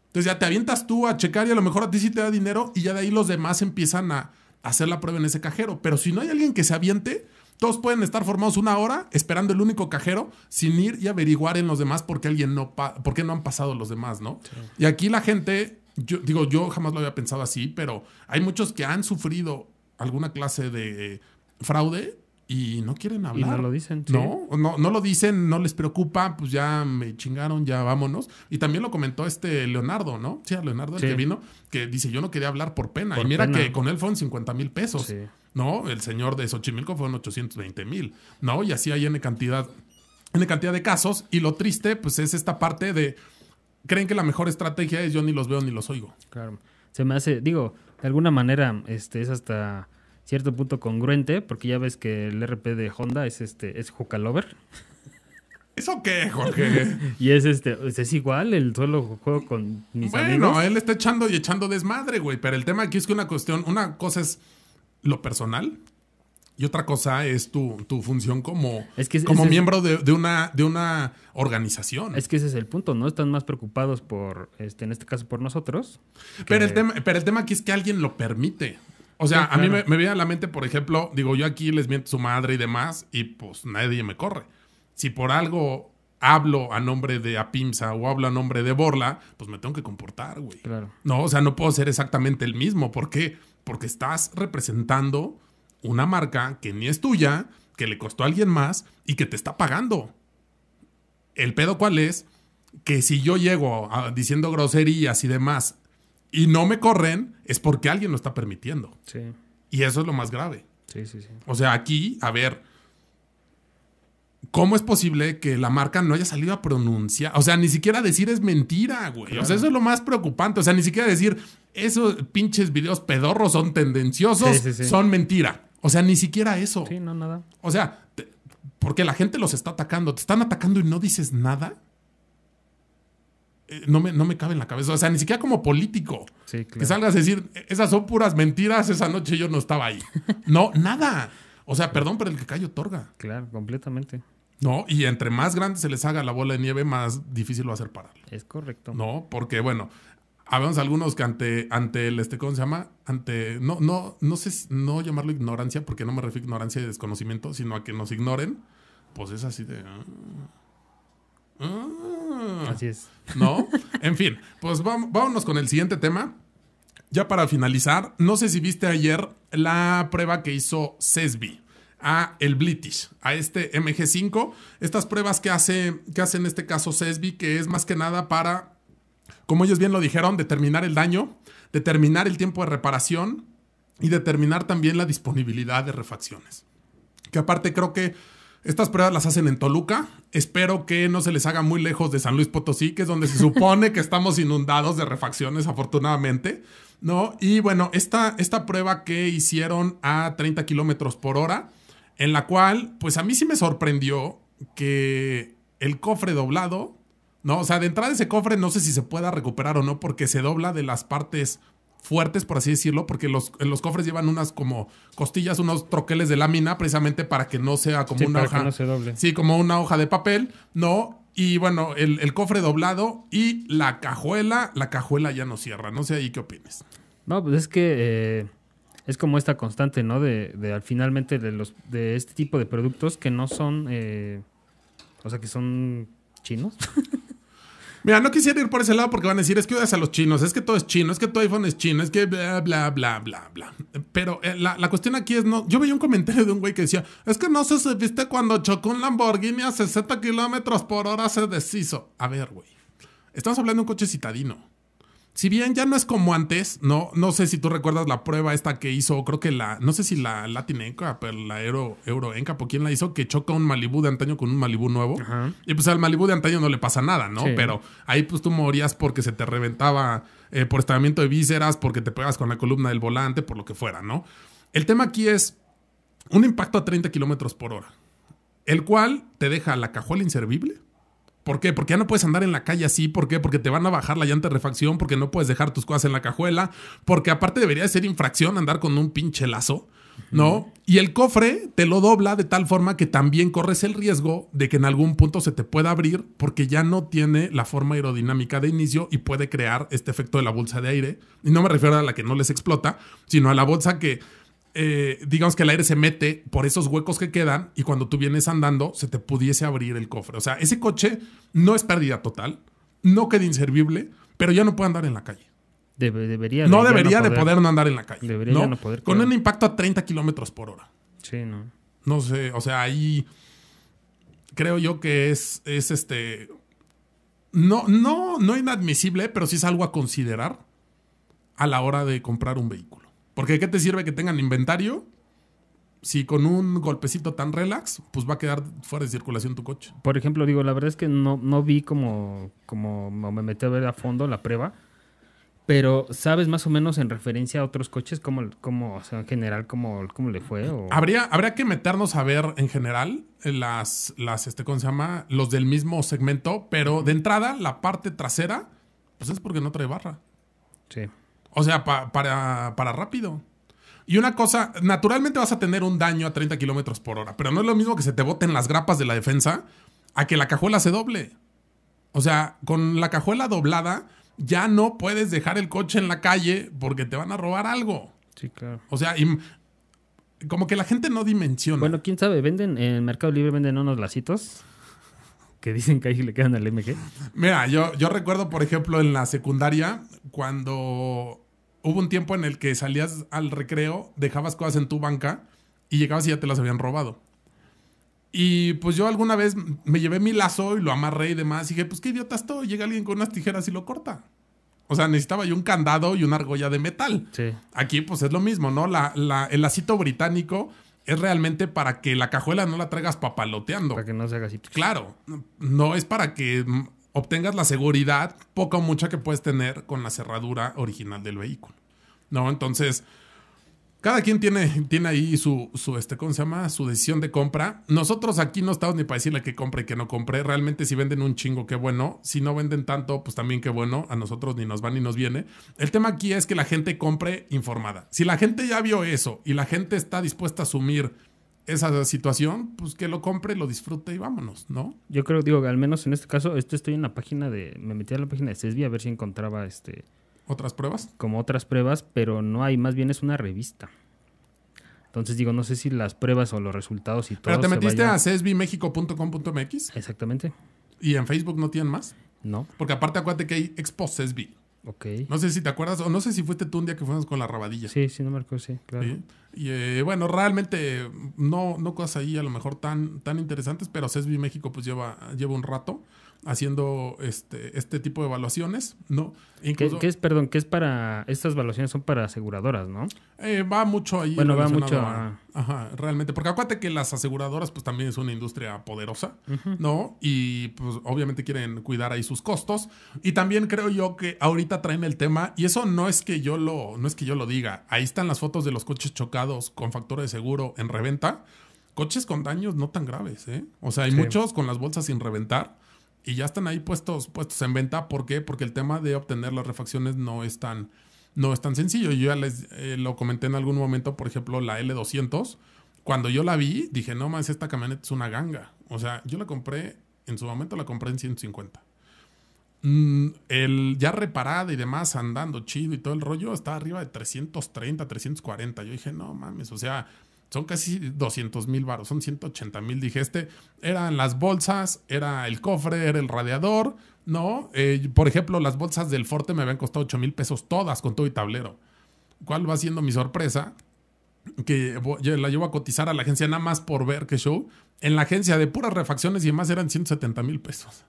S1: Entonces ya te avientas tú a checar y a lo mejor a ti sí te da dinero y ya de ahí los demás empiezan a hacer la prueba en ese cajero. Pero si no hay alguien que se aviente, todos pueden estar formados una hora esperando el único cajero sin ir y averiguar en los demás por qué, alguien no, por no han pasado los demás, ¿no? Y aquí la gente, yo, digo, yo jamás lo había pensado así, pero hay muchos que han sufrido alguna clase de fraude y no quieren hablar. no lo dicen. No, no, lo dicen, no les preocupa, pues ya me chingaron, ya vámonos. Y también lo comentó este Leonardo, ¿no? Sí, a Leonardo el que vino, que dice, yo no quería hablar por pena. y mira que con él fueron 50 mil pesos, ¿no? El señor de Xochimilco fueron 820 mil, ¿no? Y así hay en cantidad, en cantidad de casos. Y lo triste, pues es esta parte de, creen que la mejor estrategia es yo ni los veo ni los oigo. Claro.
S2: Se me hace, digo, de alguna manera, este, es hasta cierto punto congruente, porque ya ves que el RP de Honda es este, es lover...
S1: ¿Eso qué, Jorge?
S2: y es este, es igual, el solo juego con mis bueno, amigos. Bueno, él
S1: está echando y echando desmadre, güey. Pero el tema aquí es que una cuestión, una cosa es lo personal y otra cosa es tu, tu función como, como miembro de, una, de una organización. Es que ese es el punto, ¿no? Están más preocupados por, este, en este caso, por nosotros. Pero, el tema, pero el tema aquí es que alguien lo permite. O sea, a mí me, viene a la mente, por ejemplo, digo, yo aquí les miento su madre y demás, y pues nadie me corre. Si por algo hablo a nombre de Apimsa o hablo a nombre de Borla, pues me tengo que comportar, güey. Claro. No, o sea, no puedo ser exactamente el mismo. ¿Por qué? Porque estás representando una marca que ni es tuya, que le costó a alguien más y que te está pagando. El pedo cuál es que si yo llego diciendo groserías y demás y no me corren, es porque alguien lo está permitiendo. Sí. Y eso es lo más grave. Sí, sí, sí. O sea, aquí, a ver, ¿cómo es posible que la marca no haya salido a pronunciar? O sea, ni siquiera decir es mentira, güey. O sea, eso es lo más preocupante. O sea, ni siquiera decir esos pinches videos pedorros son tendenciosos, son mentira. O sea, ni siquiera eso. Sí, no, nada. O sea, porque la gente los está atacando. Te están atacando y no dices nada. Eh, no me, no me cabe en la cabeza. O sea, ni siquiera como político. Que salgas a decir, esas son puras mentiras, esa noche yo no estaba ahí. No, nada. O sea, perdón, pero el que cae otorga. Claro, completamente. No, y entre más grande se les haga la bola de nieve, más difícil va a ser pararlo. Es correcto. No, porque bueno, habemos algunos que ante, ante el este, ¿cómo se llama? Ante, no, no, no sé, no llamarlo ignorancia, porque no me refiero a ignorancia y desconocimiento, sino a que nos ignoren, pues es así de. Ah. Mm. Así es. ¿No? En fin, pues vámonos con el siguiente tema. Ya para finalizar, no sé si viste ayer la prueba que hizo CESBI a el British, a este MG5. Estas pruebas que hace, que hace en este caso CESBI, que es más que nada para, como ellos bien lo dijeron, determinar el daño, determinar el tiempo de reparación y determinar también la disponibilidad de refacciones. Que aparte creo que estas pruebas las hacen en Toluca. Espero que no se les haga muy lejos de San Luis Potosí, que es donde se supone que estamos inundados de refacciones, afortunadamente. ¿no? Y bueno, esta, esta prueba que hicieron a 30 kilómetros por hora, en la cual, pues a mí sí me sorprendió que el cofre doblado, ¿no? O sea, de entrada ese cofre no sé si se pueda recuperar o no, porque se dobla de las partes fuertes, por así decirlo, porque eh, los, cofres llevan unas como costillas, unos troqueles de lámina, precisamente para que no sea como una hoja. Sí, como una hoja de papel, ¿no? Y bueno, el, cofre doblado y la cajuela, la cajuela ya no cierra, no sé ahí qué opines.
S2: No, pues es que eh, es como esta constante, ¿no? De, al finalmente de los de este tipo de productos que no son, eh, o sea, que son chinos.
S1: Mira, no quisiera ir por ese lado porque van a decir, es que odias a los chinos, es que todo es chino, es que tu iPhone es chino, es que bla, bla, bla, bla, Pero eh, la, cuestión aquí es, no, yo veía un comentario de un güey que decía, es que no se viste cuando chocó un Lamborghini a 60 kilómetros por hora se deshizo. A ver, güey, estamos hablando de un coche citadino si bien ya no es como antes, no, no sé si tú recuerdas la prueba esta que hizo, creo que la, no sé si la latineca, pero la Euro, Euro quién la hizo, que choca un Malibú de antaño con un Malibú nuevo. Y pues al Malibú de antaño no le pasa nada, ¿no? Pero ahí pues tú morías porque se te reventaba eh, por estallamiento de vísceras, porque te pegas con la columna del volante, por lo que fuera, ¿no? El tema aquí es un impacto a 30 kilómetros por hora, el cual te deja la cajuela inservible ¿Por qué? Porque ya no puedes andar en la calle así. ¿Por qué? Porque te van a bajar la llanta de refacción, porque no puedes dejar tus cosas en la cajuela, porque aparte debería ser infracción andar con un pinche lazo, ¿no? Y el cofre te lo dobla de tal forma que también corres el riesgo de que en algún punto se te pueda abrir porque ya no tiene la forma aerodinámica de inicio y puede crear este efecto de la bolsa de aire. Y no me refiero a la que no les explota, sino a la bolsa que eh, digamos que el aire se mete por esos huecos que quedan y cuando tú vienes andando se te pudiese abrir el cofre. O sea, ese coche no es pérdida total, no queda inservible, pero ya no puede andar en la calle. debería no debería de poder no andar en la calle. Debería ¿no? poder. Con un impacto a 30 kilómetros por hora. Sí, no. No sé, o sea, ahí creo yo que es, es este. No, no, no inadmisible, pero sí es algo a considerar a la hora de comprar un vehículo. Porque ¿qué te sirve que tengan inventario? Si con un golpecito tan relax, pues va a quedar fuera de circulación tu coche.
S2: Por ejemplo, digo, la verdad es que no, vi como, como me metí a ver a fondo la prueba, pero ¿sabes más o menos en referencia a otros coches cómo, o sea, en general, cómo, cómo le fue? Habría, habría
S1: que meternos a ver en general eh, las, las este, ¿cómo se llama? Los del mismo segmento, pero de entrada, la parte trasera, pues es porque no trae barra. Sí. O sea, para, rápido. Y una cosa, naturalmente vas a tener un daño a 30 kilómetros por hora, pero no es lo mismo que se te boten las grapas de la defensa a que la cajuela se doble. O sea, con la cajuela doblada ya no puedes dejar el coche en la calle porque te van a robar algo. Sí, claro. O sea, y como que la gente no dimensiona.
S2: Bueno, quién sabe, venden en Mercado Libre venden unos lacitos que dicen que ahí le quedan al MG.
S1: Mira, yo, yo recuerdo, por ejemplo, en la secundaria, cuando hubo un tiempo en el que salías al recreo, dejabas cosas en tu banca y llegabas y ya te las habían robado. Y pues yo alguna vez me llevé mi lazo y lo amarré y demás. Y dije, pues qué idiota todo. Llega alguien con unas tijeras y lo corta. O sea, necesitaba yo un candado y una argolla de metal. Sí. Aquí, pues es lo mismo, ¿no? La, el lacito británico es realmente para que la cajuela no la traigas papaloteando. Para que no se haga así. Claro, no es para que obtengas la seguridad poca o mucha que puedes tener con la cerradura original del vehículo. ¿No? Entonces, cada quien tiene, tiene ahí su, su, este, ¿cómo se llama? Su decisión de compra. Nosotros aquí no estamos ni para decirle que compre y que no compre. Realmente si venden un chingo, qué bueno. Si no venden tanto, pues también qué bueno. A nosotros ni nos va ni nos viene. El tema aquí es que la gente compre informada. Si la gente ya vio eso y la gente está dispuesta a asumir esa situación, pues que lo compre, lo disfrute y vámonos, ¿no?
S2: Yo creo, digo, al menos en este caso, esto estoy en la página de, me metí a la página de Cesbi a ver si encontraba este... ¿Otras pruebas? Como otras pruebas, pero no hay, más bien es una revista. Entonces digo, no sé si las pruebas o los resultados y todo. Pero te metiste a
S1: sesbiméxico.com.mx. Exactamente. ¿Y en Facebook no tienen más? No. Porque aparte acuérdate que hay Expo Cesbi. No sé si te acuerdas, o no sé si fuiste tú un día que fuimos con la rabadilla. Sí, sí, no sí, Y eh, bueno, realmente no, no cosas ahí a lo mejor tan, tan interesantes, pero CESBI México pues lleva, lleva un rato haciendo este, este tipo de evaluaciones, ¿no? ¿Qué, es, perdón, qué es para, estas
S2: evaluaciones son para aseguradoras, ¿no?
S1: Eh, va mucho ahí. Bueno, va mucho. Ah. ajá, realmente, porque acuérdate que las aseguradoras pues también es una industria poderosa, ¿no? Y pues obviamente quieren cuidar ahí sus costos. Y también creo yo que ahorita traen el tema, y eso no es que yo lo, no es que yo lo diga, ahí están las fotos de los coches chocados con factores de seguro en reventa. Coches con daños no tan graves, ¿eh? O sea, hay muchos con las bolsas sin reventar y ya están ahí puestos, puestos en venta. ¿Por qué? Porque el tema de obtener las refacciones no es tan, no es tan sencillo. Yo ya les eh, lo comenté en algún momento, por ejemplo, la L200. Cuando yo la vi, dije, no mames, esta camioneta es una ganga. O sea, yo la compré, en su momento la compré en 150. Mm, el ya reparada y demás, andando chido y todo el rollo, estaba arriba de 330, 340. Yo dije, no mames, o sea, son casi 200 mil baros, son 180 mil, dije este. Eran las bolsas, era el cofre, era el radiador, ¿no? Eh, por ejemplo, las bolsas del Forte me habían costado 8 mil pesos todas con todo y tablero. ¿Cuál va siendo mi sorpresa? Que yo la llevo a cotizar a la agencia nada más por ver qué show. En la agencia de puras refacciones y demás eran 170 mil pesos.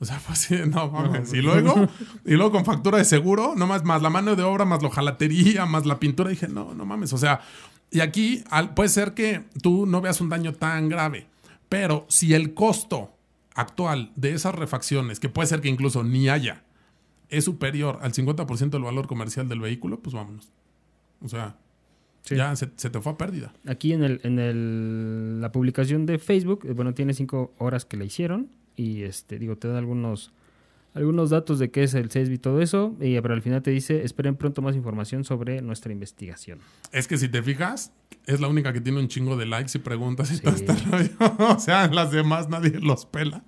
S1: O sea, pues no mames. Y luego, y luego con factura de seguro, no más, más la mano de obra, más la jalatería, más la pintura. Dije, no, no mames. O sea, y aquí puede ser que tú no veas un daño tan grave, pero si el costo actual de esas refacciones, que puede ser que incluso ni haya, es superior al 50% del valor comercial del vehículo, pues vámonos. O sea, ya se, te fue a pérdida.
S2: Aquí en, el, en el, la publicación de Facebook, eh, bueno, tiene cinco horas que la hicieron
S1: y este,
S2: digo, te dan algunos algunos datos de qué es el CESB y todo eso, y, pero al final te dice, esperen pronto más información
S1: sobre nuestra investigación. Es que si te fijas, es la única que tiene un chingo de likes y preguntas y este o sea, las demás nadie los pela.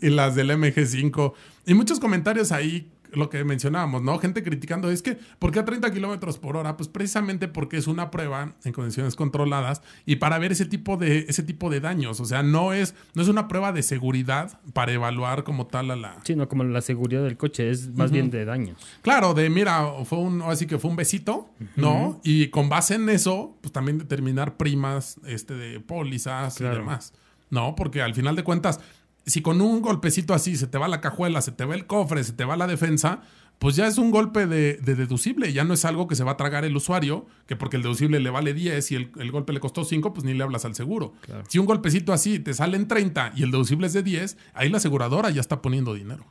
S1: y las del MG5. Y muchos comentarios ahí lo que mencionábamos, ¿no? Gente criticando, es que, ¿por qué a 30 kilómetros por hora? Pues precisamente porque es una prueba en condiciones controladas y para ver ese tipo de, ese tipo de daños. O sea, no es, no es una prueba de seguridad para evaluar como tal a la. Sí, no, como la seguridad del coche, es más bien de daños. Claro, de mira, fue un, así que fue un besito, ¿no? Y con base en eso, pues también determinar primas, este, de pólizas y demás. No, porque al final de cuentas, si con un golpecito así se te va la cajuela, se te va el cofre, se te va la defensa, pues ya es un golpe de, deducible, ya no es algo que se va a tragar el usuario, que porque el deducible le vale 10 y el, golpe le costó 5, pues ni le hablas al seguro. Si un golpecito así te salen 30 y el deducible es de 10, ahí la aseguradora ya está poniendo dinero.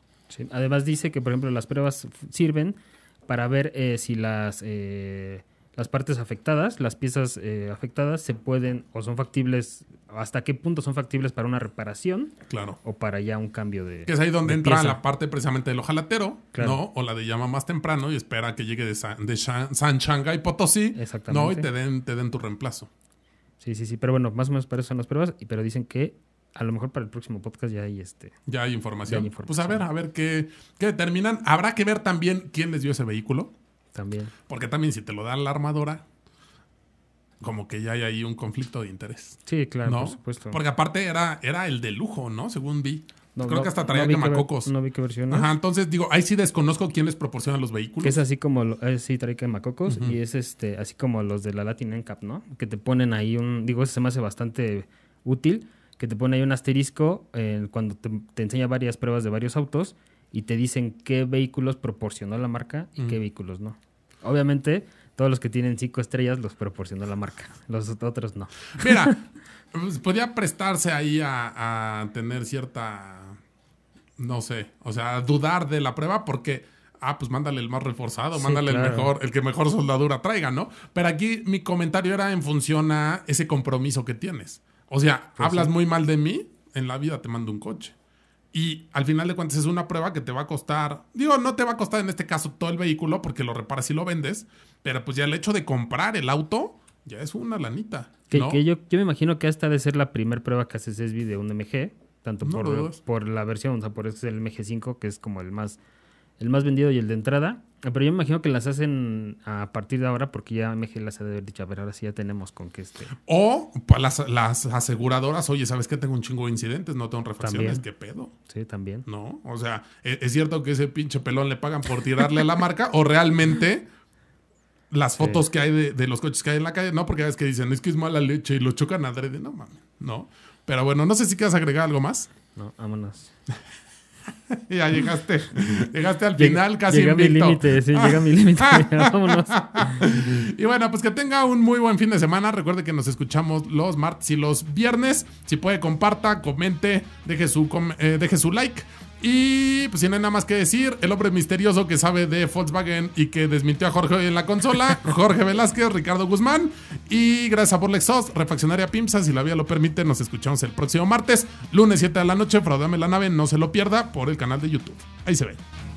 S2: Además dice que, por ejemplo, las pruebas sirven para ver eh, si las... Eh, las partes afectadas, las piezas eh, afectadas se pueden o son factibles, hasta qué punto son factibles para una reparación. Claro. O para ya un cambio de. Que es ahí donde entra la
S1: parte precisamente del ojalatero, ¿no? O la de llama más temprano y espera que llegue de San, de San, Potosí. Exactamente. ¿No? Y te den, te den tu reemplazo. Sí, sí, sí. Pero
S2: bueno, más o menos para eso son las pruebas, y, pero dicen que a lo mejor para el próximo podcast ya hay este.
S1: Ya hay información. Pues a ver, a ver qué, qué determinan. Habrá que ver también quién les dio ese vehículo. También. Porque también si te lo da la armadora, como que ya hay ahí un conflicto de interés. Sí, claro, por supuesto. Porque aparte era, era el de lujo, ¿no? Según vi. Creo que hasta traía Macocos no vi qué versión. Ajá, entonces digo, ahí sí desconozco quién les proporciona los vehículos. es así como, eh,
S2: sí trae y es este así como los de la Latin Encap ¿no? Que te ponen ahí un, digo, ese se me hace bastante útil, que te pone ahí un asterisco eh, cuando te enseña varias pruebas de varios autos y te dicen qué vehículos proporcionó la marca y qué vehículos no. Obviamente, todos los que tienen cinco estrellas los proporcionó la marca, los otros no.
S1: Mira, pues, podía prestarse ahí a, tener cierta, no sé, o sea, dudar de la prueba porque, ah, pues mándale el más reforzado, mándale el mejor, el que mejor soldadura traiga, ¿no? Pero aquí mi comentario era en función a ese compromiso que tienes. O sea, pues hablas muy mal de mí, en la vida te mando un coche. Y al final de cuentas es una prueba que te va a costar, digo, no te va a costar en este caso todo el vehículo porque lo reparas y lo vendes, pero pues ya el hecho de comprar el auto ya es una lanita. Que, yo,
S2: yo me imagino que esta de ser la primera prueba que haces es de un MG, tanto por, por, la versión, o sea, por eso es el MG5 que es como el más el más vendido y el de entrada. Pero yo me imagino que las hacen a partir de ahora porque ya MG las ha de haber dicho, a ver, ahora sí ya tenemos con qué este. O
S1: las, las aseguradoras, oye, ¿sabes qué? Tengo un chingo de incidentes, no tengo refacciones, ¿qué pedo? Sí, también. No, o sea, ¿e, ¿es, cierto que ese pinche pelón le pagan por tirarle a la marca o realmente las fotos que hay de, los coches que hay en la calle? No, porque veces que dicen, es que es mala leche y lo chocan adrede, no mames, ¿no? Pero bueno, no sé si quieres agregar algo más.
S2: No, vámonos.
S1: ya llegaste, llegaste al final casi llega mi límite, sí, llega mi límite. Y bueno, pues que tenga un muy buen fin de semana. Recuerde que nos escuchamos los martes y los viernes. Si puede, comparta, comente, deje su, eh, deje su like. Y pues no nada más que decir, el hombre misterioso que sabe de Volkswagen y que desmintió a Jorge en la consola, Jorge Velázquez, Ricardo Guzmán. Y gracias a por sos Refaccionaria Pimsa, si la vida lo permite, nos escuchamos el próximo martes, lunes 7 de la noche, Fraudame la nave, no se lo pierda por el canal de YouTube. Ahí se ve.